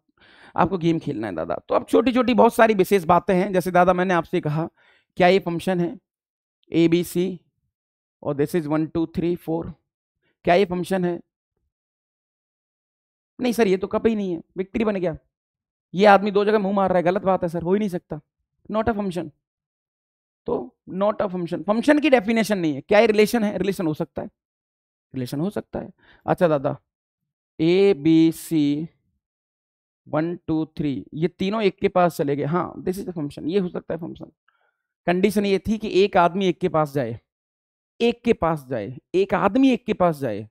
आपको गेम खेलना है दादा तो अब छोटी छोटी बहुत सारी विशेष बातें हैं जैसे दादा मैंने आपसे कहा क्या ये फंक्शन है ए बी सी और this is one two three four क्या ये फंक्शन है नहीं सर ये तो कभी नहीं है विक्ट्री बन गया ये आदमी दो जगह मुंह मार रहा है गलत बात है सर हो ही नहीं सकता नॉट अ फंक्शन तो नॉट अ फंक्शन फंक्शन की डेफिनेशन नहीं है क्या ये रिलेशन है रिलेशन हो सकता है रिलेशन हो सकता है अच्छा दादा A B C one two three ये तीनों एक के पास चले गए हाँ दिस इज अ फंक्शन ये हो सकता है फंक्शन कंडीशन ये थी कि एक आदमी एक के पास जाए एक के पास जाए एक आदमी एक के पास जाए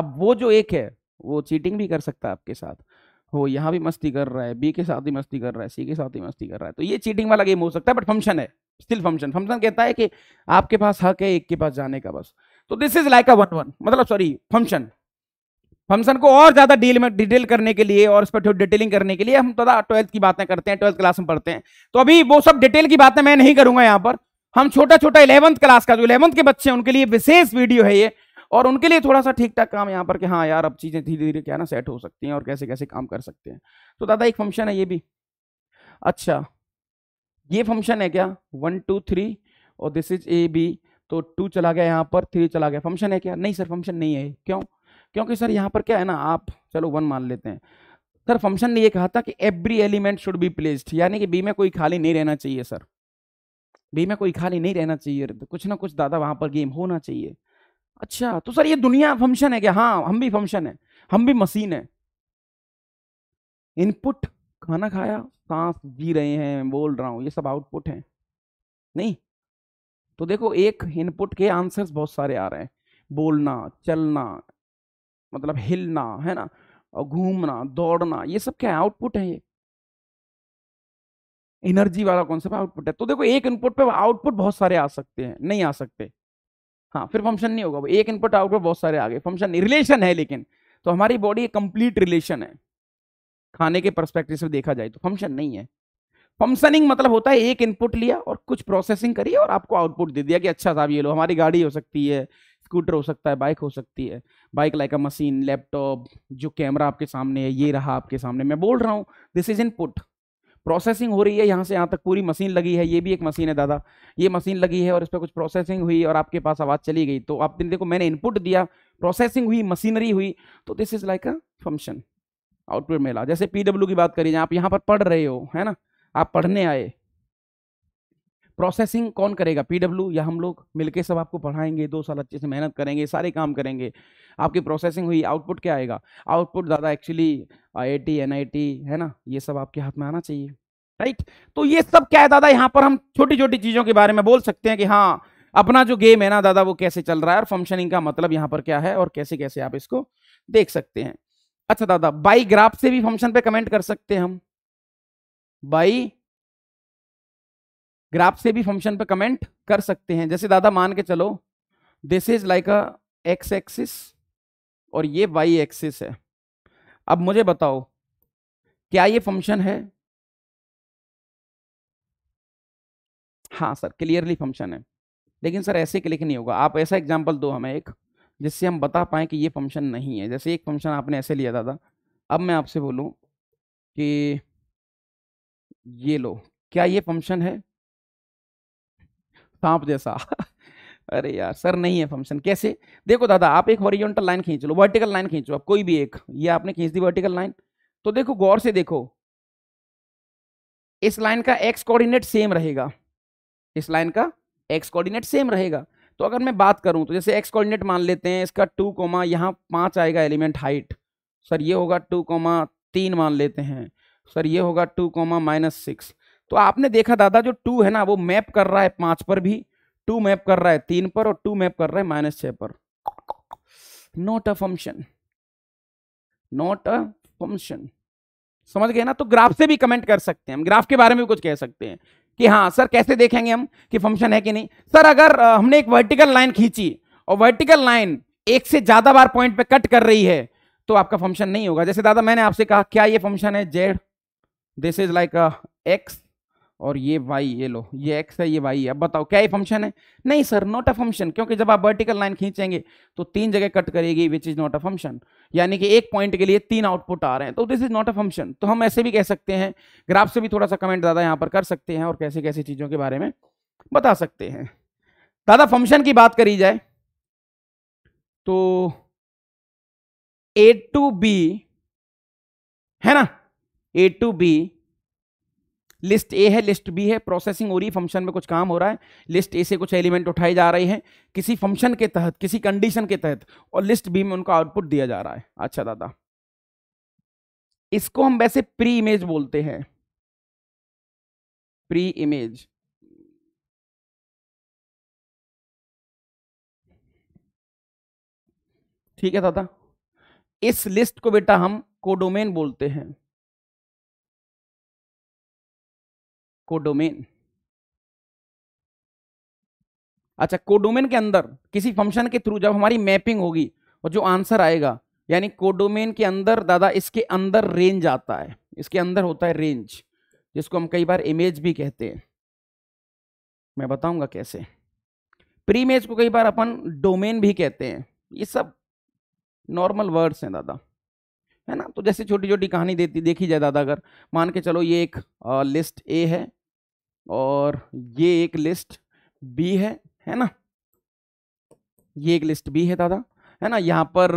अब वो जो एक है वो चीटिंग भी कर सकता है आपके साथ वो यहाँ भी मस्ती कर रहा है बी के साथ ही मस्ती कर रहा है सी के साथ ही मस्ती कर रहा है तो ये चीटिंग वाला गेम हो सकता है बट फंक्शन है स्टिल फंक्शन फंक्शन कहता है कि आपके पास हक है एक के पास जाने का बस तो this is like a one one मतलब सॉरी फंक्शन फंक्शन को और ज्यादा डील में डिटेल करने के लिए और इस पर डिटेलिंग करने के लिए हम थोड़ा ट्वेल्थ की बातें करते हैं ट्वेल्थ क्लास में पढ़ते हैं तो अभी वो सब डिटेल की बातें मैं नहीं करूंगा यहाँ पर हम छोटा छोटा इलेवंथ क्लास का जो इलेवंथ के बच्चे हैं उनके लिए विशेष वीडियो है ये और उनके लिए थोड़ा सा ठीक ठाक काम यहाँ पर कि हाँ यार अब चीज़ें धीरे धीरे क्या ना सेट हो सकती हैं और कैसे कैसे काम कर सकते हैं तो दादा एक फंक्शन है ये भी अच्छा ये फंक्शन है क्या वन टू थ्री और दिस इज ए बी तो टू चला गया यहाँ पर थ्री चला गया फंक्शन है क्या नहीं सर फंक्शन नहीं है क्यों क्योंकि सर यहाँ पर क्या है ना आप चलो वन मान लेते हैं सर फंक्शन ने ये कहा था कि every element should be placed यानी कि बी में कोई खाली नहीं रहना चाहिए सर बी में कोई खाली नहीं रहना चाहिए कुछ ना कुछ दादा वहाँ पर गेम होना चाहिए अच्छा तो सर ये दुनिया फंक्शन है क्या हाँ हम भी फंक्शन है हम भी मशीन है इनपुट खाना खाया सांस जी रहे हैं बोल रहा हूँ ये सब आउटपुट है नहीं तो देखो एक इनपुट के आंसर्स बहुत सारे आ रहे हैं बोलना चलना मतलब हिलना है ना और घूमना दौड़ना ये सब क्या है आउटपुट है ये एनर्जी वाला कौन सा आउटपुट है तो देखो एक इनपुट पे आउटपुट बहुत सारे आ सकते हैं नहीं आ सकते हाँ फिर फंक्शन नहीं होगा एक इनपुट आउटपुट बहुत सारे आ गए फंक्शन रिलेशन है लेकिन तो हमारी बॉडी कंप्लीट रिलेशन है खाने के परस्पेक्टिव से देखा जाए तो फंक्शन नहीं है फंक्शनिंग मतलब होता है एक इनपुट लिया और कुछ प्रोसेसिंग करी और आपको आउटपुट दे दिया कि अच्छा साहब ये लो हमारी गाड़ी हो सकती है स्कूटर हो सकता है बाइक हो सकती है bike like a machine laptop जो कैमरा आपके सामने है ये रहा आपके सामने मैं बोल रहा हूँ दिस इज इनपुट प्रोसेसिंग हो रही है यहाँ से यहाँ तक पूरी मशीन लगी है ये भी एक मशीन है दादा ये मशीन लगी है और इस पर कुछ प्रोसेसिंग हुई और आपके पास आवाज़ चली गई तो आप देखो मैंने इनपुट दिया प्रोसेसिंग हुई मशीनरी हुई तो this is like a function output मेला जैसे पी की बात करिए आप यहाँ पर पढ़ रहे हो है ना आप पढ़ने आए प्रोसेसिंग कौन करेगा पीडब्ल्यू या हम लोग मिलके सब आपको पढ़ाएंगे दो साल अच्छे से मेहनत करेंगे सारे काम करेंगे आपकी प्रोसेसिंग हुई आउटपुट क्या आएगा आउटपुट ज़्यादा एक्चुअली आई आई है ना ये सब आपके हाथ में आना चाहिए राइट तो ये सब क्या है दादा यहाँ पर हम छोटी छोटी चीज़ों के बारे में बोल सकते हैं कि हाँ अपना जो गेम है ना दादा वो कैसे चल रहा है और फंक्शनिंग का मतलब यहाँ पर क्या है और कैसे कैसे आप इसको देख सकते हैं अच्छा दादा बाई ग्राफ से भी फंक्शन पे कमेंट कर सकते हैं हम बाई ग्राफ से भी फंक्शन पे कमेंट कर सकते हैं जैसे दादा मान के चलो this is like a X axis और ये वाई एक्सिस है अब मुझे बताओ क्या ये फंक्शन है हाँ सर क्लियरली फंक्शन है लेकिन सर ऐसे क्लिक नहीं होगा आप ऐसा एग्जाम्पल दो हमें एक जिससे हम बता पाए कि ये फंक्शन नहीं है जैसे एक फंक्शन आपने ऐसे लिया दादा अब मैं आपसे बोलूँ कि ये लो क्या ये फंक्शन है सांप जैसा अरे यार सर नहीं है फंक्शन कैसे देखो दादा आप एक हॉरिजॉन्टल लाइन खींच लो वर्टिकल लाइन खींचो आप कोई भी एक ये आपने खींच दी वर्टिकल लाइन तो देखो गौर से देखो इस लाइन का एक्स कोऑर्डिनेट सेम रहेगा इस लाइन का एक्स कोऑर्डिनेट सेम रहेगा तो अगर मैं बात करूं तो जैसे एक्स कोऑर्डिनेट मान लेते हैं इसका टू कोमा यहाँ पाँच आएगा एलिमेंट हाइट सर ये होगा टू कोमा तीन मान लेते हैं सर ये होगा टू कोमा माइनस सिक्स तो आपने देखा दादा जो टू है ना वो मैप कर रहा है पांच पर भी टू मैप कर रहा है तीन पर और टू मैप कर रहा है माइनस छ पर not a function not a function समझ गए ना तो ग्राफ से भी कमेंट कर सकते हैं हम ग्राफ के बारे में भी कुछ कह सकते हैं कि हाँ सर कैसे देखेंगे हम कि फंक्शन है कि नहीं सर अगर हमने एक वर्टिकल लाइन खींची और वर्टिकल लाइन एक से ज़्यादा बार पॉइंट पे कट कर रही है तो आपका फंक्शन नहीं होगा जैसे दादा मैंने आपसे कहा क्या ये फंक्शन है Z this is like X और ये वाई ये लो ये एक्स है ये वाई है अब बताओ क्या ये फंक्शन है नहीं सर नॉट अ फंक्शन क्योंकि जब आप वर्टिकल लाइन खींचेंगे तो तीन जगह कट करेगी which is not a function यानी कि एक पॉइंट के लिए तीन आउटपुट आ रहे हैं तो this is not a function तो हम ऐसे भी कह सकते हैं ग्राफ से भी थोड़ा सा कमेंट दादा यहाँ पर कर सकते हैं और कैसे कैसे चीज़ों के बारे में बता सकते हैं दादा फंक्शन की बात करी जाए तो ए टू बी है ना A to B list A है लिस्ट बी है प्रोसेसिंग हो रही है फंक्शन में कुछ काम हो रहा है लिस्ट ए से कुछ एलिमेंट उठाए जा रहे हैं किसी फंक्शन के तहत किसी कंडीशन के तहत और लिस्ट बी में उनका आउटपुट दिया जा रहा है अच्छा दादा इसको हम वैसे प्री इमेज बोलते हैं प्री इमेज ठीक है दादा इस लिस्ट को बेटा हम कोडोमेन बोलते हैं कोडोमेन अच्छा कोडोमेन के अंदर किसी फंक्शन के थ्रू जब हमारी मैपिंग होगी और जो आंसर आएगा यानी कोडोमेन के अंदर दादा इसके अंदर रेंज आता है इसके अंदर होता है रेंज जिसको हम कई बार इमेज भी कहते हैं मैं बताऊंगा कैसे प्री इमेज को कई बार अपन डोमेन भी कहते हैं ये सब नॉर्मल वर्ड्स हैं दादा है ना तो जैसे छोटी छोटी कहानी देती देखी जाए दादा अगर मान के चलो ये एक आ, लिस्ट ए है और ये एक लिस्ट बी है है ना ये एक लिस्ट बी है दादा है ना यहाँ पर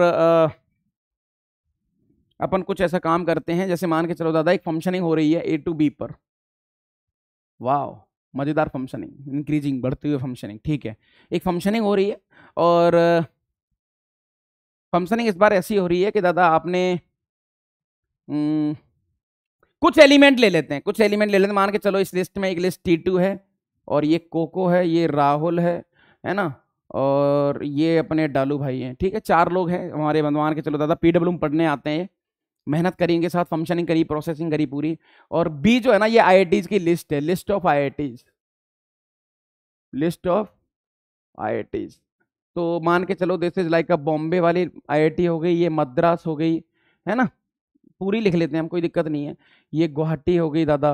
अपन कुछ ऐसा काम करते हैं जैसे मान के चलो दादा एक फंक्शनिंग हो रही है ए टू बी पर वाह मज़ेदार फंक्शनिंग इंक्रीजिंग बढ़ती हुई फंक्शनिंग ठीक है एक फंक्शनिंग हो रही है और फंक्शनिंग इस बार ऐसी हो रही है कि दादा आपने हम्म, कुछ एलिमेंट ले लेते हैं कुछ एलिमेंट ले लेते हैं मान के चलो इस लिस्ट में एक लिस्ट टी टू है और ये कोको है ये राहुल है है ना और ये अपने डालू भाई हैं ठीक है चार लोग हैं हमारे मान के चलो दादा पी डब्ल्यू पढ़ने आते हैं मेहनत करेंगे साथ फंक्शनिंग करी प्रोसेसिंग करी पूरी और बी जो है ना ये आई की लिस्ट है लिस्ट ऑफ आई लिस्ट ऑफ आई तो मान के चलो this is like a Bombay वाली आई हो गई ये मद्रास हो गई है ना पूरी लिख लेते हैं हम कोई दिक्कत नहीं है ये गुवाहाटी हो गई दादा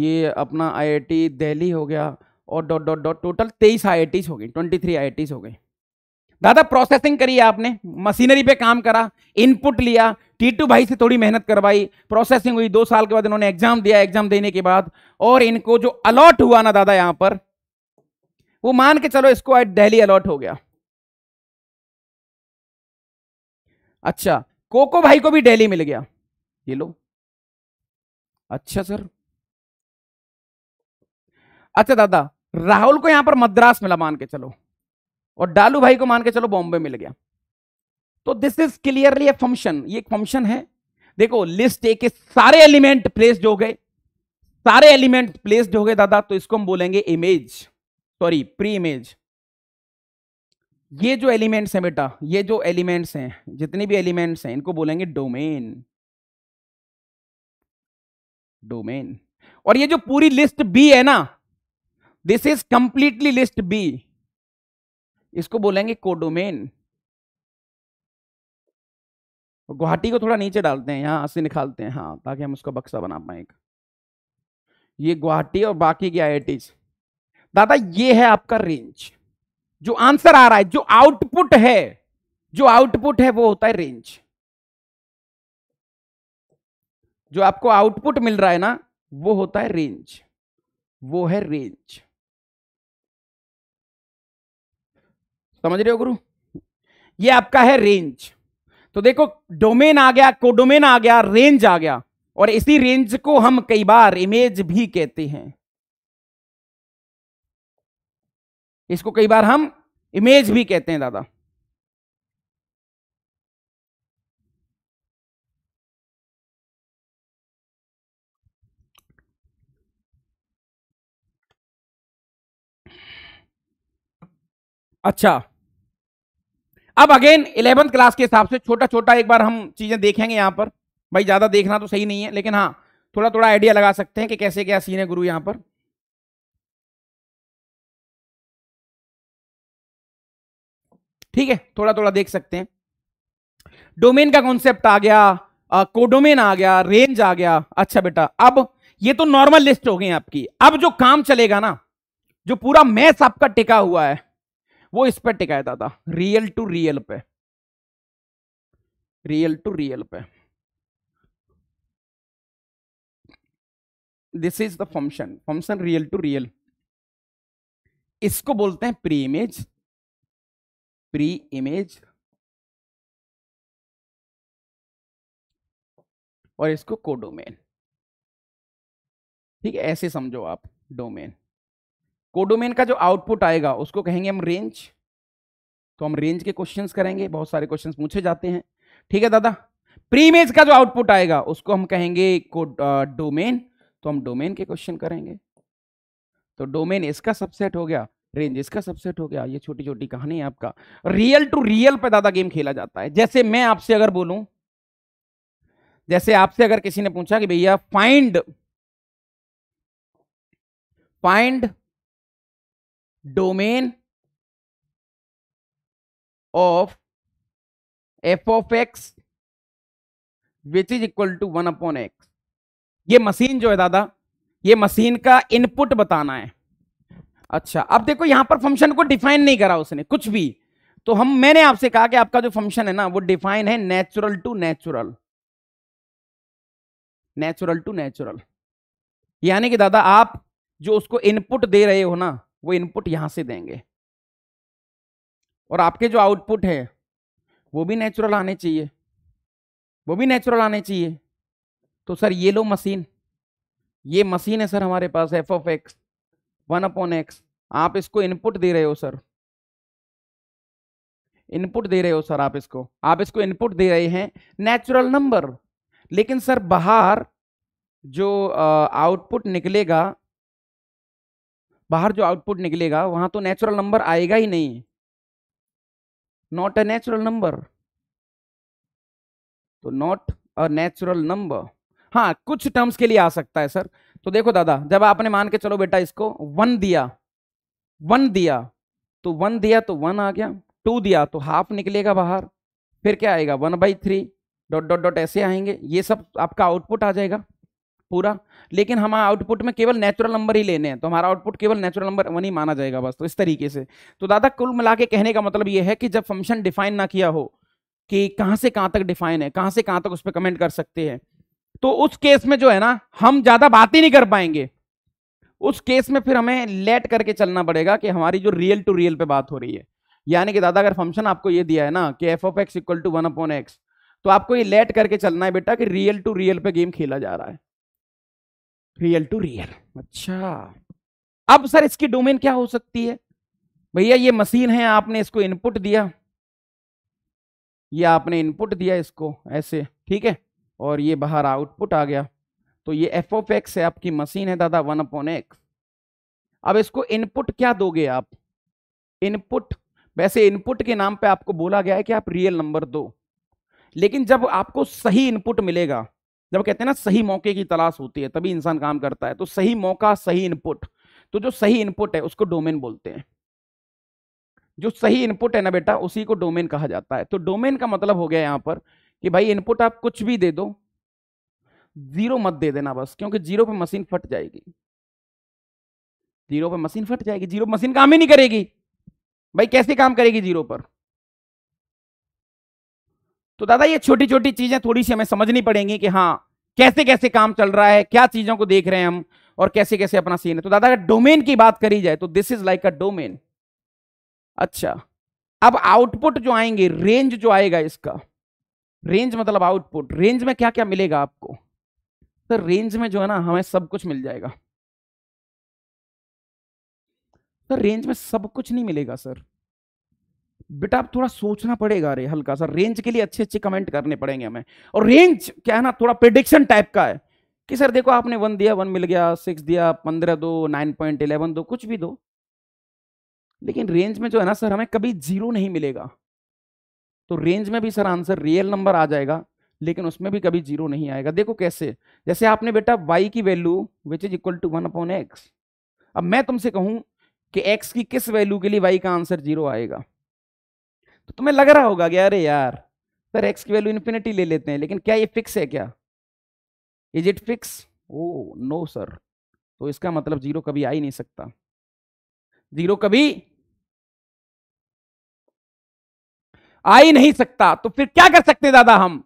ये अपना आईआईटी दिल्ली हो गया और डॉट डॉट डॉट टोटल तेईस आई हो गई ट्वेंटी थ्री आई हो गई दादा प्रोसेसिंग करी आपने मशीनरी पे काम करा इनपुट लिया टीटू भाई से थोड़ी मेहनत करवाई प्रोसेसिंग हुई दो साल के बाद इन्होंने एग्जाम दिया एग्जाम देने के बाद और इनको जो अलॉट हुआ ना दादा यहां पर वो मान के चलो इसको आज दिल्ली अलॉट हो गया अच्छा कोको भाई को भी दिल्ली मिल गया ये लो अच्छा सर अच्छा दादा राहुल को यहां पर मद्रास मिला मान के चलो और डालू भाई को मान के चलो बॉम्बे मिल गया तो this is clearly a function ये एक फंक्शन है देखो लिस्ट ए के सारे एलिमेंट प्लेस्ड हो गए सारे एलिमेंट प्लेस्ड हो गए दादा तो इसको हम बोलेंगे इमेज सॉरी प्री इमेज ये जो एलिमेंट्स हैं बेटा ये जो एलिमेंट्स हैं जितने भी एलिमेंट्स हैं इनको बोलेंगे डोमेन डोमेन और ये जो पूरी लिस्ट बी है ना this is completely list B इसको बोलेंगे कोडोमेन गुवाहाटी को थोड़ा नीचे डालते हैं यहां से निकालते हैं हाँ ताकि हम उसका बक्सा बना पाए ये गुवाहाटी और बाकी की आई दादा ये है आपका रेंज जो आंसर आ रहा है जो आउटपुट है जो आउटपुट है वो होता है रेंज जो आपको आउटपुट मिल रहा है ना वो होता है रेंज वो है रेंज समझ रहे हो गुरु ये आपका है रेंज तो देखो डोमेन आ गया कोडोमेन आ गया रेंज आ गया और इसी रेंज को हम कई बार इमेज भी कहते हैं इसको कई बार हम इमेज भी कहते हैं दादा अच्छा अब अगेन इलेवेंथ क्लास के हिसाब से छोटा छोटा एक बार हम चीजें देखेंगे यहां पर भाई ज्यादा देखना तो सही नहीं है लेकिन हाँ थोड़ा थोड़ा आइडिया लगा सकते हैं कि कैसे क्या सीन है गुरु यहां पर ठीक है थोड़ा थोड़ा देख सकते हैं डोमेन का कॉन्सेप्ट आ गया कोडोमेन आ गया रेंज आ गया अच्छा बेटा अब ये तो नॉर्मल लिस्ट हो गई आपकी अब जो काम चलेगा ना जो पूरा मैथ आपका टिका हुआ है वो इस पर टिकाया था, था रियल टू रियल पे रियल टू रियल पे this is the function function real to real इसको बोलते हैं प्री इमेज प्री इमेज और इसको कोडोमेन ठीक है ऐसे समझो आप डोमेन कोडोमेन का जो आउटपुट आएगा उसको कहेंगे हम रेंज तो हम रेंज के क्वेश्चन करेंगे बहुत सारे क्वेश्चन पूछे जाते हैं ठीक है दादा प्रीमेज का जो आउटपुट आएगा उसको हम कहेंगे डोमेन तो हम डोमेन के क्वेश्चन करेंगे तो डोमेन इसका सबसेट हो गया रेंज इसका सबसेट हो गया ये छोटी छोटी कहानी है आपका रियल टू रियल पे दादा गेम खेला जाता है जैसे मैं आपसे अगर बोलू जैसे आपसे अगर किसी ने पूछा कि भैया find find domain of F of x which is equal to one upon X ये मशीन जो है दादा ये मशीन का इनपुट बताना है अच्छा अब देखो यहां पर फंक्शन को डिफाइन नहीं करा उसने कुछ भी तो हम मैंने आपसे कहा कि आपका जो फंक्शन है ना वो डिफाइन है natural to natural natural to natural यानी कि दादा आप जो उसको इनपुट दे रहे हो ना वो इनपुट यहां से देंगे और आपके जो आउटपुट है वो भी नेचुरल आने चाहिए वो भी नेचुरल आने चाहिए तो सर ये लो मशीन ये मशीन है सर हमारे पास F of x one upon X आप इसको इनपुट दे रहे हो सर इनपुट दे रहे हो सर आप इसको आप इसको इनपुट दे रहे हैं नेचुरल नंबर लेकिन सर बाहर जो आउटपुट निकलेगा बाहर जो आउटपुट निकलेगा वहां तो नेचुरल नंबर आएगा ही नहीं नॉट अ नेचुरल नंबर तो नॉट अ नेचुरल नंबर हाँ कुछ टर्म्स के लिए आ सकता है सर तो देखो दादा जब आपने मान के चलो बेटा इसको वन दिया वन दिया तो वन दिया तो वन आ गया टू दिया तो हाफ निकलेगा बाहर फिर क्या आएगा one by three dot dot dot ऐसे आएंगे ये सब आपका आउटपुट आ जाएगा पूरा लेकिन हम आउटपुट में केवल नेचुरल नंबर ही लेने हैं तो हमारा आउटपुट केवल नेचुरल नंबर वन ही माना जाएगा बस तो इस तरीके से तो दादा कुल मिला के कहने का मतलब ये है कि जब फंक्शन डिफाइन ना किया हो कि कहाँ से कहाँ तक डिफाइन है कहाँ से कहाँ तक उस पर कमेंट कर सकते हैं तो उस केस में जो है ना हम ज़्यादा बात ही नहीं कर पाएंगे उस केस में फिर हमें लेट करके चलना पड़ेगा कि हमारी जो रियल टू रियल पे बात हो रही है यानी कि दादा अगर फंक्शन आपको ये दिया है ना कि F of X equal to one upon X तो आपको ये लेट करके चलना है बेटा कि रियल टू रियल पे गेम खेला जा रहा है रियल टू रियल अच्छा अब सर इसकी डोमेन क्या हो सकती है भैया ये मशीन है आपने इसको इनपुट दिया ये आपने इनपुट दिया इसको ऐसे ठीक है और ये बाहर आउटपुट आ गया तो ये एफ ऑफ एक्स है आपकी मशीन है दादा वन अपॉन एक्स अब इसको इनपुट क्या दोगे आप इनपुट वैसे इनपुट के नाम पे आपको बोला गया है कि आप रियल नंबर दो लेकिन जब आपको सही इनपुट मिलेगा जब कहते हैं ना सही मौके की तलाश होती है तभी इंसान काम करता है तो सही मौका सही इनपुट तो जो सही इनपुट है उसको डोमेन बोलते हैं जो सही इनपुट है ना बेटा उसी को डोमेन कहा जाता है तो डोमेन का मतलब हो गया यहां पर कि भाई इनपुट आप कुछ भी दे दो जीरो मत दे देना बस क्योंकि जीरो पे मशीन फट जाएगी जीरो पे मशीन फट जाएगी जीरो मशीन काम ही नहीं करेगी भाई कैसे काम करेगी जीरो पर तो दादा ये छोटी छोटी चीजें थोड़ी सी हमें समझनी पड़ेंगी कि हाँ कैसे कैसे काम चल रहा है क्या चीजों को देख रहे हैं हम और कैसे कैसे अपना सीन है तो दादा अगर डोमेन की बात करी जाए तो this is like a domain अच्छा अब आउटपुट जो आएंगे रेंज जो आएगा इसका रेंज मतलब आउटपुट रेंज में क्या क्या मिलेगा आपको सर तो रेंज में जो है ना हमें सब कुछ मिल जाएगा सर तो रेंज में सब कुछ नहीं मिलेगा सर बेटा आप थोड़ा सोचना पड़ेगा रे हल्का सा रेंज के लिए अच्छे अच्छे कमेंट करने पड़ेंगे हमें और रेंज क्या है ना थोड़ा प्रिडिक्शन टाइप का है कि सर देखो आपने वन दिया वन मिल गया सिक्स दिया पंद्रह दो नाइन पॉइंट इलेवन दो कुछ भी दो लेकिन रेंज में जो है ना सर हमें कभी जीरो नहीं मिलेगा तो रेंज में भी सर आंसर रियल नंबर आ जाएगा लेकिन उसमें भी कभी जीरो नहीं आएगा देखो कैसे जैसे आपने बेटा वाई की value which is equal to one upon X अब मैं तुमसे कहूं कि एक्स की किस वैल्यू के लिए वाई का आंसर जीरो आएगा तो तुम्हें लग रहा होगा कि अरे यार सर एक्स की वैल्यू इन्फिनिटी ले लेते हैं लेकिन क्या ये फिक्स है क्या is it fix oh no sir तो इसका मतलब जीरो कभी आ ही नहीं सकता जीरो कभी आ ही नहीं सकता तो फिर क्या कर सकते दादा हम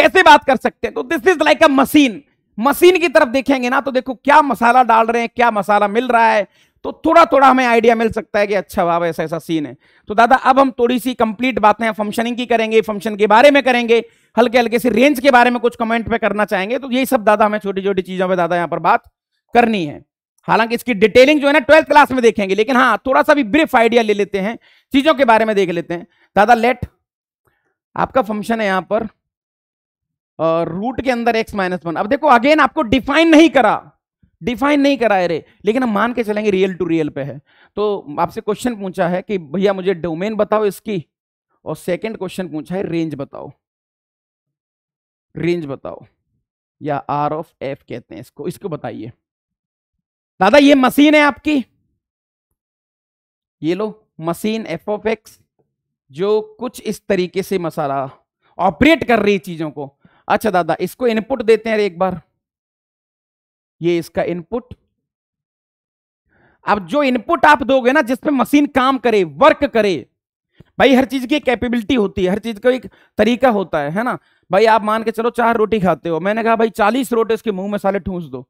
कैसे बात कर सकते हैं तो this is like a machine machine की तरफ देखेंगे ना तो देखो क्या मसाला डाल रहे हैं क्या मसाला मिल रहा है तो थोड़ा थोड़ा हमें आइडिया मिल सकता है कि अच्छा वाह ऐसा ऐसा सीन है तो दादा अब हम थोड़ी सी कंप्लीट बातें फंक्शनिंग की करेंगे फंक्शन के बारे में करेंगे हल्के हल्के से रेंज के बारे में कुछ कमेंट पे करना चाहेंगे तो यही सब दादा हमें छोटी छोटी चीजों पर दादा यहाँ पर बात करनी है हालांकि इसकी डिटेलिंग जो है ना ट्वेल्थ क्लास में देखेंगे लेकिन हाँ थोड़ा सा भी ब्रीफ आइडिया ले लेते हैं चीजों के बारे में देख लेते हैं दादा लेट आपका फंक्शन है यहां पर रूट के अंदर एक्स माइनस वन अब देखो अगेन आपको डिफाइन नहीं करा डिफाइन नहीं कराए रे लेकिन हम मान के चलेंगे रियल टू रियल पे है तो आपसे क्वेश्चन पूछा है कि भैया मुझे डोमेन बताओ इसकी और सेकंड क्वेश्चन पूछा है रेंज बताओ रेंज बताओ या आर ऑफ एफ कहते हैं इसको इसको बताइए दादा ये मशीन है आपकी ये लो मशीन एफ ऑफ एक्स जो कुछ इस तरीके से मसाला ऑपरेट कर रही चीजों को अच्छा दादा इसको इनपुट देते हैं एक बार ये इसका इनपुट अब जो इनपुट आप दोगे ना जिसपे मशीन काम करे वर्क करे भाई हर चीज की कैपेबिलिटी होती है हर चीज का एक तरीका होता है है ना भाई आप मान के चलो चार रोटी खाते हो मैंने कहा भाई चालीस रोटी इसके मुंह में साले ठूस दो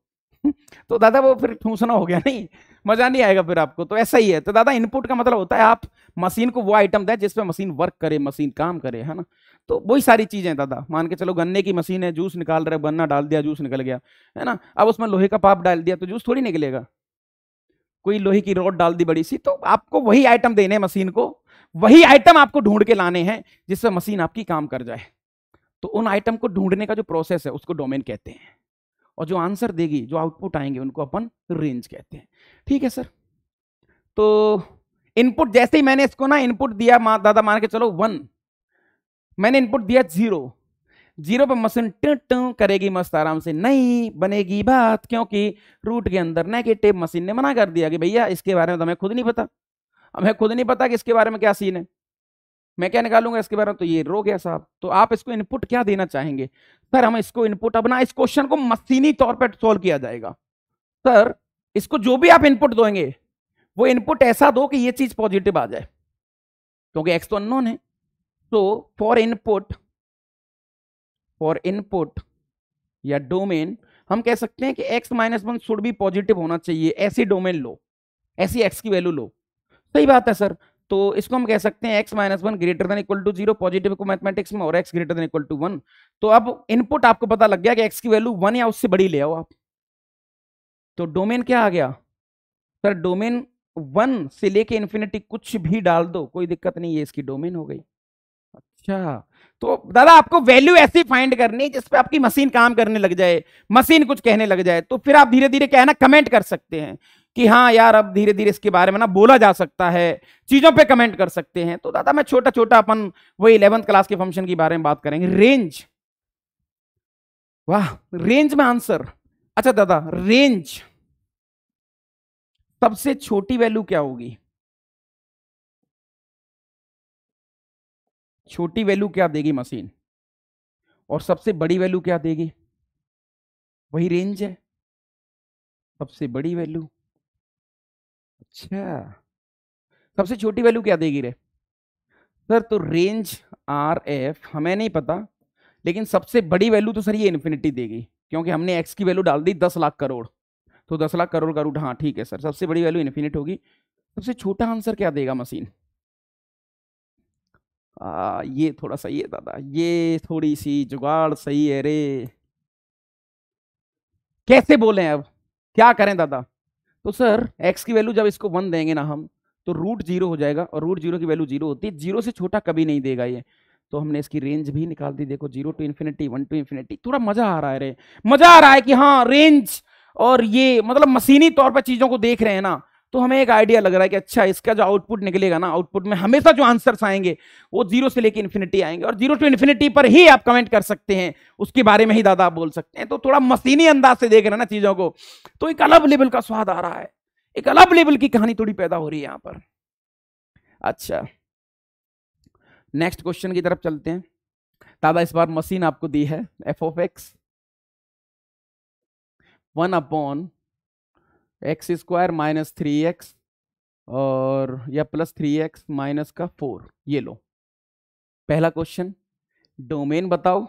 तो दादा वो फिर ठूसना हो गया नहीं मजा नहीं आएगा फिर आपको तो ऐसा ही है तो दादा इनपुट का मतलब होता है आप मशीन को वो आइटम दें जिसपे मशीन वर्क करे मशीन काम करे है ना तो वही सारी चीज़ें दादा मान के चलो गन्ने की मशीन है जूस निकाल रहे गन्ना डाल दिया जूस निकल गया है ना अब उसमें लोहे का पाप डाल दिया तो जूस थोड़ी निकलेगा कोई लोहे की रोड डाल दी बड़ी सी तो आपको वही आइटम देने मशीन को वही आइटम आपको ढूंढ के लाने हैं जिससे मशीन आपकी काम कर जाए तो उन आइटम को ढूंढने का जो प्रोसेस है उसको डोमेन कहते हैं और जो आंसर देगी जो आउटपुट आएंगे उनको अपन रेंज कहते हैं ठीक है सर तो इनपुट जैसे ही मैंने इसको ना इनपुट दिया दादा मान के चलो वन मैंने इनपुट दिया जीरो जीरो पर मशीन ट करेगी मस्त आराम से नहीं बनेगी बात क्योंकि रूट के अंदर नेगेटिव मशीन ने मना कर दिया कि भैया इसके बारे में तो हमें खुद नहीं पता हमें खुद नहीं पता कि इसके बारे में क्या सीन है मैं क्या निकालूंगा इसके बारे में तो ये रो गया साहब तो आप इसको इनपुट क्या देना चाहेंगे सर हम इसको इनपुट अपना इस क्वेश्चन को मशीनी तौर पर सोल्व किया जाएगा सर इसको जो भी आप इनपुट दोगे वो इनपुट ऐसा दो कि ये चीज पॉजिटिव आ जाए क्योंकि एक्स तो अनोन है तो फॉर इनपुट फॉर इनपुट या डोमेन हम कह सकते हैं कि x माइनस वन शुड भी पॉजिटिव होना चाहिए ऐसी डोमेन लो ऐसी x की वैल्यू लो सही बात है सर तो इसको हम कह सकते हैं x minus one greater than equal to zero positive को मैथमेटिक्स में और x greater than equal to one तो अब इनपुट आपको पता लग गया कि x की वैल्यू वन या उससे बड़ी ले आओ आप तो डोमेन क्या आ गया सर डोमेन वन से लेके इन्फिनिटी कुछ भी डाल दो कोई दिक्कत नहीं है इसकी डोमेन हो गई अच्छा तो दादा आपको वैल्यू ऐसी फाइंड करनी है जिसपे आपकी मशीन काम करने लग जाए मशीन कुछ कहने लग जाए तो फिर आप धीरे धीरे क्या है ना कमेंट कर सकते हैं कि हाँ यार अब धीरे धीरे इसके बारे में ना बोला जा सकता है चीज़ों पे कमेंट कर सकते हैं तो दादा मैं छोटा छोटा अपन वही इलेवंथ क्लास के फंक्शन के बारे में बात करेंगे रेंज वाह रेंज में आंसर अच्छा दादा रेंज सबसे छोटी वैल्यू क्या होगी छोटी वैल्यू क्या देगी मशीन और सबसे बड़ी वैल्यू क्या देगी वही रेंज है सबसे बड़ी वैल्यू अच्छा सबसे छोटी वैल्यू क्या देगी रे सर तो रेंज आर एफ हमें नहीं पता लेकिन सबसे बड़ी वैल्यू तो सर ये इन्फिनिटी देगी क्योंकि हमने एक्स की वैल्यू डाल दी दस लाख करोड़ तो दस लाख करोड़ का रूट हाँ ठीक है सर सबसे बड़ी वैल्यू इन्फिनिट होगी सबसे छोटा आंसर क्या देगा मशीन आ, ये थोड़ा सही है दादा ये थोड़ी सी जुगाड़ सही है रे कैसे बोले अब क्या करें दादा तो सर एक्स की वैल्यू जब इसको वन देंगे ना हम तो रूट जीरो हो जाएगा और रूट जीरो की वैल्यू जीरो होती है जीरो से छोटा कभी नहीं देगा ये तो हमने इसकी रेंज भी निकाल दी देखो zero to infinity one to infinity थोड़ा मजा आ रहा है रे मजा आ रहा है कि हाँ रेंज और ये मतलब मशीनी तौर पर चीजों को देख रहे हैं ना तो हमें एक आइडिया लग रहा है कि अच्छा इसका जो आउटपुट निकलेगा ना आउटपुट में हमेशा जो आंसर्स आएंगे वो जीरो से लेकर इन्फिनिटी आएंगे और जीरो टू इन्फिनिटी पर ही आप कमेंट कर सकते हैं उसके बारे में ही दादा बोल सकते हैं तो थोड़ा मशीनी अंदाज से देख रहे ना चीज़ों को तो एक अलग लेवल का स्वाद आ रहा है एक अलग लेवल की कहानी थोड़ी पैदा हो रही है यहां पर अच्छा नेक्स्ट क्वेश्चन की तरफ चलते हैं दादा इस बार मशीन आपको दी है f of x one upon x square minus three x और या प्लस थ्री एक्स माइनस का फोर ये लो पहला क्वेश्चन डोमेन बताओ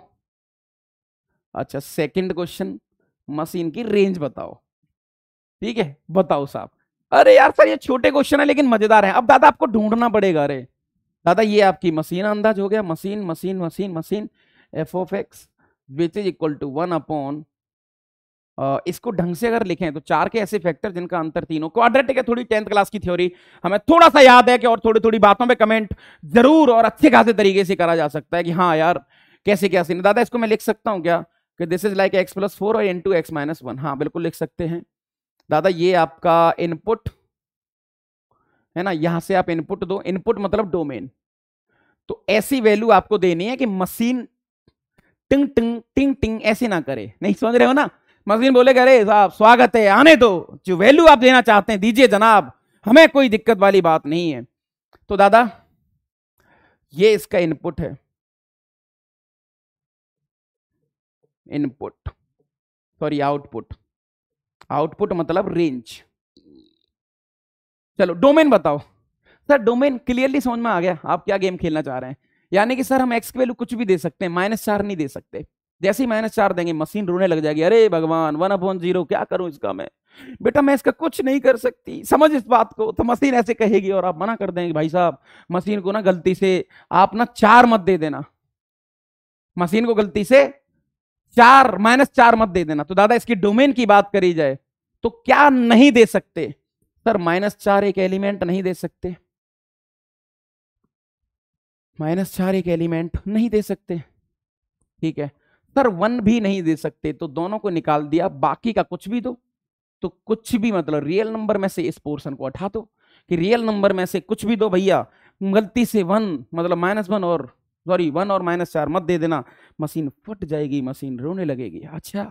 अच्छा सेकंड क्वेश्चन मशीन की रेंज बताओ ठीक है बताओ साहब अरे यार सर ये छोटे क्वेश्चन है लेकिन मजेदार है अब दादा आपको ढूंढना पड़ेगा अरे दादा ये आपकी मशीन अंदाज हो गया machine machine machine machine f of x which is equal to one upon इसको ढंग से अगर लिखें तो चार के ऐसे फैक्टर जिनका अंतर तीनों क्वाड्रेटिक है थोड़ी टेंथ क्लास की थ्योरी हमें थोड़ा सा याद है कि और थोड़ी थोड़ी बातों पे कमेंट जरूर और अच्छे खासे तरीके से करा जा सकता है कि हाँ यार कैसे कैसे नहीं दादा इसको मैं लिख सकता हूँ क्या कि this is like x plus four और into x minus one हाँ बिल्कुल लिख सकते हैं दादा ये आपका इनपुट है ना यहाँ से आप इनपुट दो इनपुट मतलब डोमेन तो ऐसी वैल्यू आपको देनी है कि मशीन टिंग टिंग टिंग टिंग ऐसे ना करे नहीं समझ रहे हो ना मसीन बोले अरे साहब स्वागत है आने दो जो वैल्यू आप देना चाहते हैं दीजिए जनाब हमें कोई दिक्कत वाली बात नहीं है तो दादा ये इसका इनपुट है इनपुट सॉरी आउटपुट आउटपुट मतलब रेंज चलो डोमेन बताओ सर डोमेन क्लियरली समझ में आ गया आप क्या गेम खेलना चाह रहे हैं यानी कि सर हम एक्स की वैल्यू कुछ भी दे सकते हैं माइनस चार नहीं दे सकते जैसे ही माइनस चार देंगे मशीन रोने लग जाएगी अरे भगवान वन अपॉन जीरो क्या करूं इसका मैं बेटा मैं इसका कुछ नहीं कर सकती समझ इस बात को तो मशीन ऐसे कहेगी और आप मना कर देंगे भाई साहब मशीन को ना गलती से आप ना चार मत दे देना मशीन को गलती से चार माइनस चार मत दे देना तो दादा इसकी डोमेन की बात करी जाए तो क्या नहीं दे सकते सर माइनस चार एक एलिमेंट नहीं दे सकते माइनस चार एक एलिमेंट नहीं दे सकते ठीक है सर वन भी नहीं दे सकते तो दोनों को निकाल दिया बाकी का कुछ भी दो तो कुछ भी मतलब रियल नंबर में से इस पोर्शन को उठा दो कि रियल नंबर में से कुछ भी दो भैया गलती से वन मतलब माइनस वन और सॉरी वन और माइनस चार मत दे देना मशीन फट जाएगी मशीन रोने लगेगी अच्छा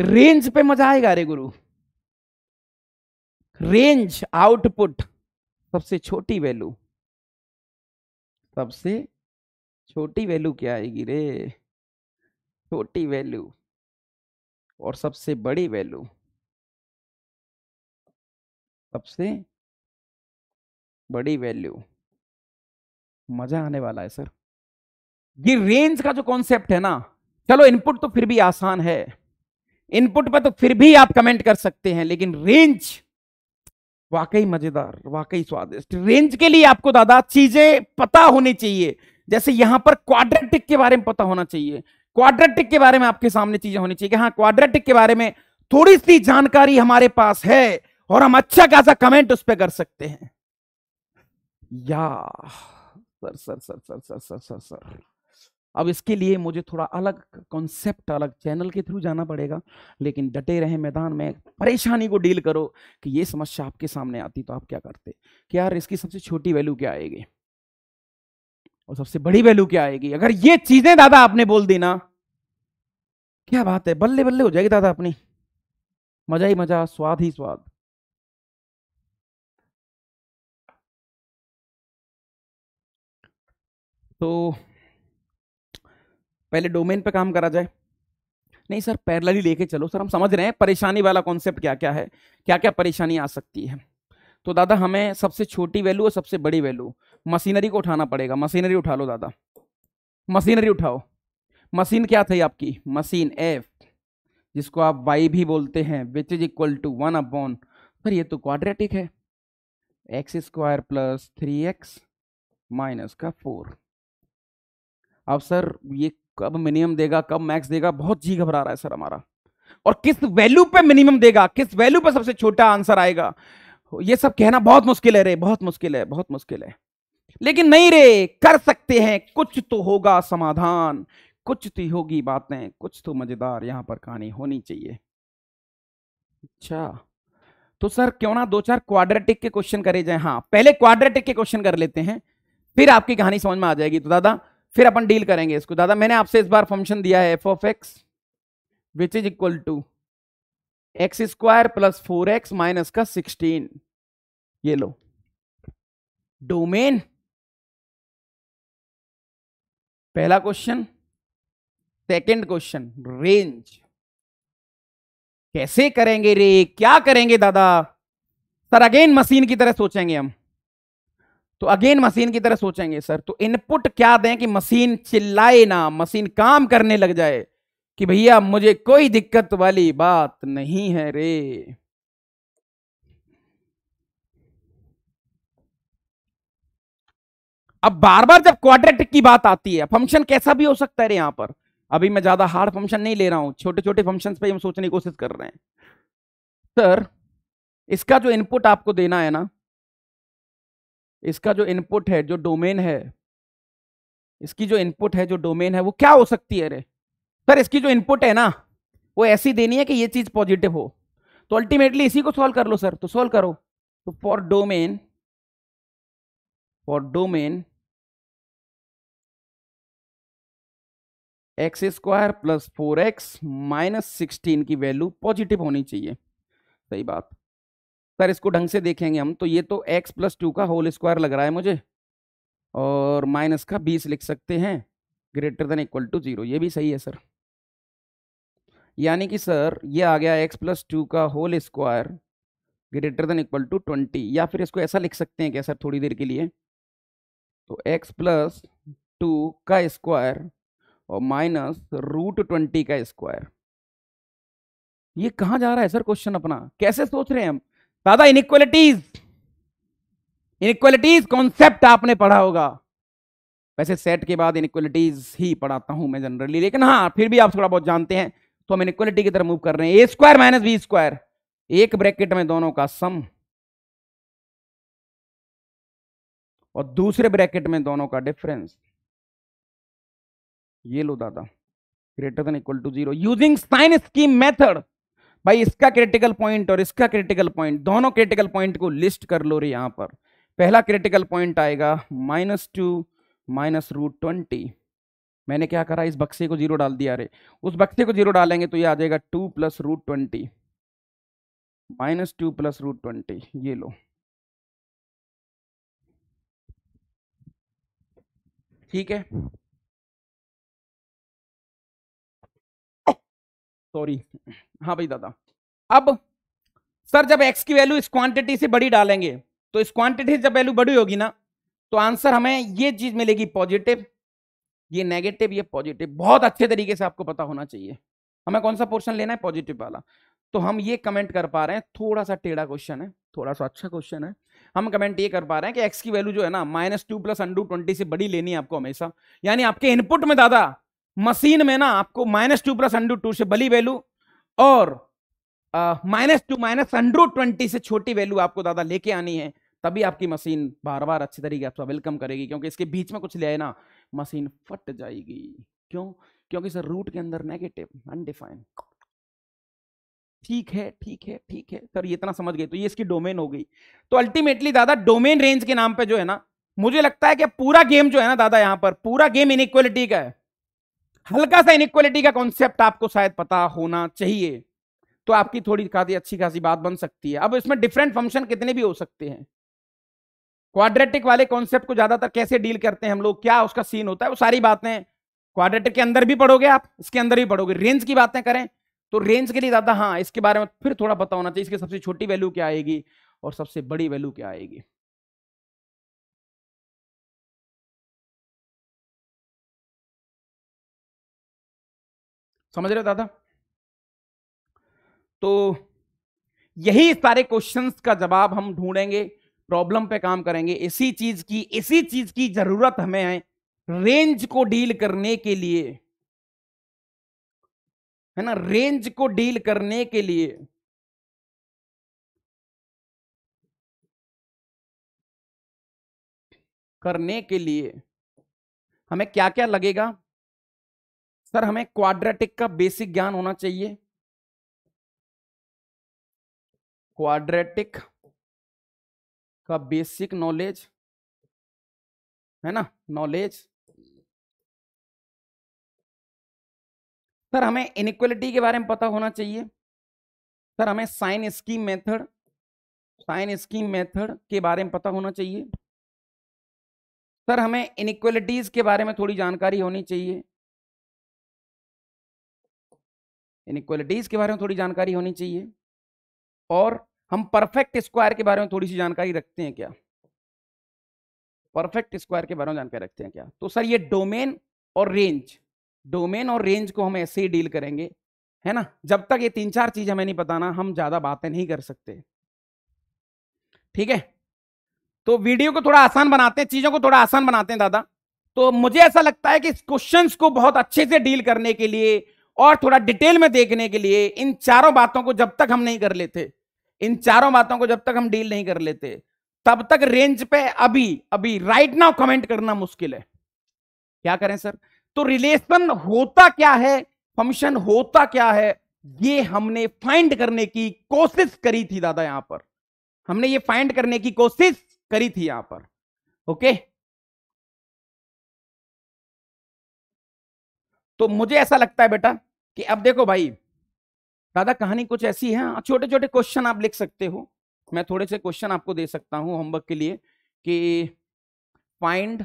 रेंज पे मजा आएगा अरे गुरु रेंज आउटपुट सबसे छोटी वैल्यू सबसे छोटी वैल्यू क्या आएगी रे छोटी वैल्यू और सबसे बड़ी वैल्यू सबसे बड़ी वैल्यू मजा आने वाला है सर ये रेंज का जो कॉन्सेप्ट है ना चलो इनपुट तो फिर भी आसान है इनपुट पर तो फिर भी आप कमेंट कर सकते हैं लेकिन रेंज वाकई मजेदार वाकई स्वादिष्ट रेंज के लिए आपको दादा चीजें पता होनी चाहिए जैसे यहां पर क्वाड्रेटिक के बारे में पता होना चाहिए क्वाड्रेटिक के बारे में आपके सामने चीजें होनी चाहिए हाँ क्वाड्रेटिक के बारे में थोड़ी सी जानकारी हमारे पास है और हम अच्छा खासा कमेंट उस पर कर सकते हैं या sir sir sir sir sir sir sir sir अब इसके लिए मुझे थोड़ा अलग कॉन्सेप्ट अलग चैनल के थ्रू जाना पड़ेगा लेकिन डटे रहे मैदान में परेशानी को डील करो कि ये समस्या आपके सामने आती तो आप क्या करते कि यार इसकी सबसे छोटी वैल्यू क्या आएगी और सबसे बड़ी वैल्यू क्या आएगी अगर ये चीजें दादा आपने बोल दी ना क्या बात है बल्ले बल्ले हो जाएगी दादा अपनी मजा ही मजा स्वाद ही स्वाद तो पहले डोमेन पे काम करा जाए नहीं सर ही लेके चलो सर हम समझ रहे हैं परेशानी वाला कॉन्सेप्ट क्या क्या है क्या क्या परेशानी आ सकती है तो दादा हमें सबसे छोटी वैल्यू और सबसे बड़ी वैल्यू मशीनरी को उठाना पड़ेगा मशीनरी उठा लो दादा मशीनरी उठाओ मशीन क्या थी आपकी मशीन एफ जिसको आप वाई भी बोलते हैं which is equal to one upon पर ये तो क्वाड्रेटिक है x square plus three x minus का फोर अब सर ये कब मिनिमम देगा कब मैक्स देगा बहुत जी घबरा रहा है सर हमारा और किस वैल्यू पे मिनिमम देगा किस वैल्यू पे सबसे छोटा आंसर आएगा ये सब कहना बहुत मुश्किल है रे बहुत मुश्किल है बहुत मुश्किल है लेकिन नहीं रे कर सकते हैं कुछ तो होगा समाधान कुछ तो होगी बातें कुछ तो मजेदार यहां पर कहानी होनी चाहिए अच्छा तो सर क्यों ना दो चार क्वाड्रेटिक के क्वेश्चन करे जाए हाँ पहले क्वाड्रेटिक के क्वेश्चन कर लेते हैं फिर आपकी कहानी समझ में आ जाएगी तो दादा फिर अपन डील करेंगे इसको दादा मैंने आपसे इस बार फंक्शन दिया है f of x which is equal to x square plus four x minus का सिक्सटीन ये लो डोमेन पहला क्वेश्चन सेकंड क्वेश्चन रेंज कैसे करेंगे रे क्या करेंगे दादा सर अगेन मशीन की तरह सोचेंगे हम तो अगेन मशीन की तरह सोचेंगे सर तो इनपुट क्या दें कि मशीन चिल्लाए ना मशीन काम करने लग जाए कि भैया मुझे कोई दिक्कत वाली बात नहीं है रे अब बार बार जब क्वाड्रेटिक की बात आती है फंक्शन कैसा भी हो सकता है यहां पर अभी मैं ज्यादा हार्ड फंक्शन नहीं ले रहा हूं छोटे छोटे फंक्शन पर हम सोचने की कोशिश कर रहे हैं सर इसका जो इनपुट आपको देना है ना इसका जो इनपुट है जो डोमेन है इसकी जो इनपुट है जो डोमेन है वो क्या हो सकती है अरे सर इसकी जो इनपुट है ना वो ऐसी देनी है कि ये चीज़ पॉजिटिव हो तो अल्टीमेटली इसी को सॉल्व कर लो सर तो सॉल्व करो तो for domain for domain x square plus four x minus sixteen की वैल्यू पॉजिटिव होनी चाहिए सही बात सर इसको ढंग से देखेंगे हम तो ये तो एक्स प्लस टू का होल स्क्वायर लग रहा है मुझे और माइनस का बीस लिख सकते हैं greater than equal to zero ये भी सही है सर यानी कि सर ये आ गया एक्स प्लस टू का whole square greater than equal to twenty या फिर इसको ऐसा लिख सकते हैं क्या सर थोड़ी देर के लिए तो एक्स प्लस टू का स्क्वायर और माइनस रूट ट्वेंटी का स्क्वायर ये कहां जा रहा है सर क्वेश्चन अपना कैसे सोच रहे हैं हम दादा इनक्वलिटीज इनक्वलिटीज कॉन्सेप्ट आपने पढ़ा होगा वैसे सेट के बाद इनक्वलिटीज ही पढ़ाता हूं मैं जनरली लेकिन हाँ फिर भी आप थोड़ा बहुत जानते हैं तो हम इनक्वलिटी की तरफ मूव कर रहे हैं a square minus b square एक ब्रैकेट में दोनों का सम और दूसरे ब्रैकेट में दोनों का डिफरेंस ये लो दादा greater than equal to zero using sign scheme method भाई इसका क्रिटिकल पॉइंट और इसका क्रिटिकल पॉइंट दोनों क्रिटिकल पॉइंट को लिस्ट कर लो रे यहां पर पहला क्रिटिकल पॉइंट आएगा minus two minus root twenty मैंने क्या करा इस बक्से को जीरो डाल दिया रे उस बक्से को जीरो डालेंगे तो ये आ जाएगा two plus root twenty minus two plus root twenty ये लो ठीक है सॉरी हाँ भाई दादा अब सर जब एक्स की वैल्यू इस क्वांटिटी से बड़ी डालेंगे तो इस क्वांटिटी से जब वैल्यू बड़ी होगी ना तो आंसर हमें ये चीज मिलेगी पॉजिटिव ये नेगेटिव ये पॉजिटिव बहुत अच्छे तरीके से आपको पता होना चाहिए हमें कौन सा पोर्शन लेना है पॉजिटिव वाला तो हम ये कमेंट कर पा रहे हैं थोड़ा सा टेढ़ा क्वेश्चन है थोड़ा सा अच्छा क्वेश्चन है हम कमेंट ये कर पा रहे हैं कि एक्स की वैल्यू जो है ना माइनस टू प्लस अंडू ट्वेंटी से बड़ी लेनी है आपको हमेशा यानी आपके इनपुट में दादा मशीन में ना आपको माइनस टू प्लस अंडू टू से बली वैल्यू और माइनस टू माइनस अंडू ट्वेंटी से छोटी वैल्यू आपको दादा लेके आनी है तभी आपकी मशीन बार बार अच्छी तरीके आपका वेलकम करेगी क्योंकि इसके बीच में कुछ ले आए ना मशीन फट जाएगी क्यों क्योंकि सर रूट के अंदर नेगेटिव अनडिफाइन ठीक है ठीक है ठीक है सर ये इतना समझ गए तो ये इसकी डोमेन हो गई तो अल्टीमेटली दादा डोमेन रेंज के नाम पे जो है ना मुझे लगता है कि पूरा गेम जो है ना दादा यहां पर पूरा गेम इनइक्वलिटी का है हल्का सा इनक्वालिटी का कॉन्सेप्ट आपको शायद पता होना चाहिए तो आपकी थोड़ी खासी अच्छी खासी बात बन सकती है अब इसमें डिफरेंट फंक्शन कितने भी हो सकते हैं क्वाड्रेटिक वाले कॉन्सेप्ट को ज्यादातर कैसे डील करते हैं हम लोग क्या उसका सीन होता है वो सारी बातें क्वाड्रेटिक के अंदर भी पढ़ोगे आप इसके अंदर भी पढ़ोगे रेंज की बातें करें तो रेंज के लिए ज्यादा हाँ इसके बारे में फिर थोड़ा पता होना चाहिए इसकी सबसे छोटी वैल्यू क्या आएगी और सबसे बड़ी वैल्यू क्या आएगी समझ रहे हो दादा तो यही सारे क्वेश्चंस का जवाब हम ढूंढेंगे प्रॉब्लम पे काम करेंगे इसी चीज की इसी चीज की जरूरत हमें है रेंज को डील करने के लिए है ना रेंज को डील करने के लिए करने के लिए हमें क्या क्या लगेगा सर हमें क्वाड्रेटिक का बेसिक ज्ञान होना चाहिए क्वाड्रेटिक का बेसिक नॉलेज है ना नॉलेज सर हमें इनक्वलिटी के बारे में पता होना चाहिए सर हमें sign scheme method sign scheme method के बारे में पता होना चाहिए सर हमें इनक्वलिटीज के बारे में थोड़ी जानकारी होनी चाहिए इनक्वलिटीज़ के बारे में थोड़ी जानकारी होनी चाहिए और हम परफेक्ट स्क्वायर के बारे में थोड़ी सी जानकारी रखते हैं क्या परफेक्ट स्क्वायर के बारे में जानकारी रखते हैं क्या तो सर ये डोमेन और रेंज डोमेन और रेंज को हम ऐसे ही डील करेंगे है ना जब तक ये तीन चार चीज़ हमें नहीं पता ना हम ज़्यादा बातें नहीं कर सकते ठीक है तो वीडियो को थोड़ा आसान बनाते हैं चीज़ों को थोड़ा आसान बनाते हैं दादा तो मुझे ऐसा लगता है कि क्वेश्चंस को बहुत अच्छे से डील करने के लिए और थोड़ा डिटेल में देखने के लिए इन चारों बातों को जब तक हम नहीं कर लेते इन चारों बातों को जब तक हम डील नहीं कर लेते तब तक रेंज पे अभी अभी राइट नाउ कमेंट करना मुश्किल है क्या करें सर तो रिलेशन होता क्या है फंक्शन होता क्या है ये हमने फाइंड करने की कोशिश करी थी दादा यहां पर हमने ये फाइंड करने की कोशिश करी थी यहां पर ओके तो मुझे ऐसा लगता है बेटा कि अब देखो भाई दादा कहानी कुछ ऐसी है छोटे छोटे क्वेश्चन आप लिख सकते हो मैं थोड़े से क्वेश्चन आपको दे सकता हूं होमवर्क के लिए कि फाइंड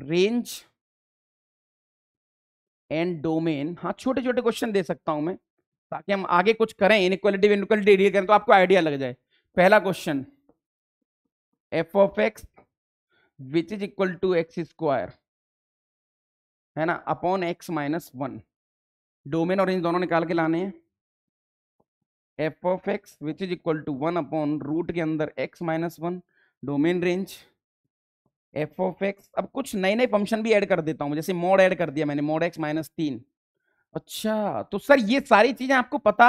रेंज एंड डोमेन हाँ छोटे छोटे क्वेश्चन दे सकता हूं मैं ताकि हम आगे कुछ करें इनक्वालिटी इनक्वालिटी डील करें तो आपको आइडिया लग जाए पहला question f of x which is equal to x square है ना upon x minus one domain और रेंज दोनों निकाल के लाने हैं f of x which is equal to one upon root के अंदर x minus one domain range f of x अब कुछ नए नए फंक्शन भी ऐड कर देता हूँ जैसे मोड ऐड कर दिया मैंने मोड एक्स माइनस तीन अच्छा तो सर ये सारी चीज़ें आपको पता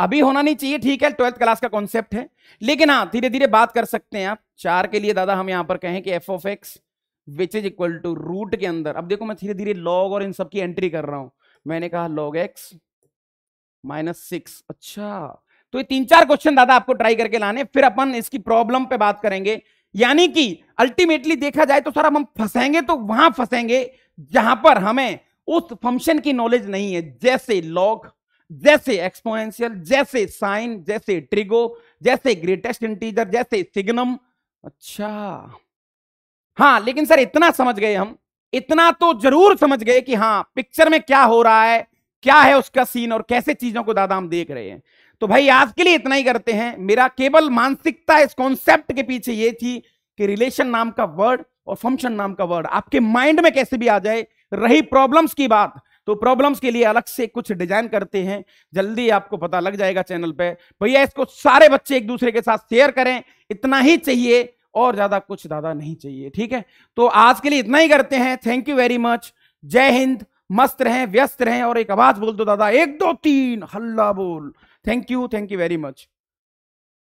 अभी होना नहीं चाहिए ठीक है ट्वेल्थ क्लास का कॉन्सेप्ट है लेकिन हाँ धीरे धीरे बात कर सकते हैं आप चार के लिए दादा हम यहाँ पर कहें कि F of x which is equal to root के अंदर अब देखो मैं धीरे धीरे लॉग और इन सब की एंट्री कर रहा हूँ मैंने कहा लॉग एक्स माइनस सिक्स अच्छा तो ये तीन चार क्वेश्चन दादा आपको ट्राई करके लाने फिर अपन इसकी प्रॉब्लम पे बात करेंगे यानी कि अल्टीमेटली देखा जाए तो सर हम फंसेंगे तो वहां फंसेंगे जहां पर हमें उस फंक्शन की नॉलेज नहीं है जैसे लॉग जैसे एक्सपोनेंशियल जैसे साइन जैसे ट्रिगो जैसे ग्रेटेस्ट इंटीजर जैसे सिग्नम अच्छा हाँ लेकिन सर इतना समझ गए हम इतना तो जरूर समझ गए कि हाँ पिक्चर में क्या हो रहा है क्या है उसका सीन और कैसे चीजों को दादा हम देख रहे हैं तो भाई आज के लिए इतना ही करते हैं मेरा केवल मानसिकता इस कॉन्सेप्ट के पीछे ये थी कि रिलेशन नाम का वर्ड और फंक्शन नाम का वर्ड आपके माइंड में कैसे भी आ जाए रही प्रॉब्लम्स की बात तो प्रॉब्लम्स के लिए अलग से कुछ डिजाइन करते हैं जल्दी आपको पता लग जाएगा चैनल पे भैया इसको सारे बच्चे एक दूसरे के साथ शेयर करें इतना ही चाहिए और ज़्यादा कुछ दादा नहीं चाहिए ठीक है तो आज के लिए इतना ही करते हैं थैंक यू वेरी मच जय हिंद मस्त रहें व्यस्त रहें और एक आवाज़ बोल दो दादा एक दो तीन हल्ला बोल thank you thank you very much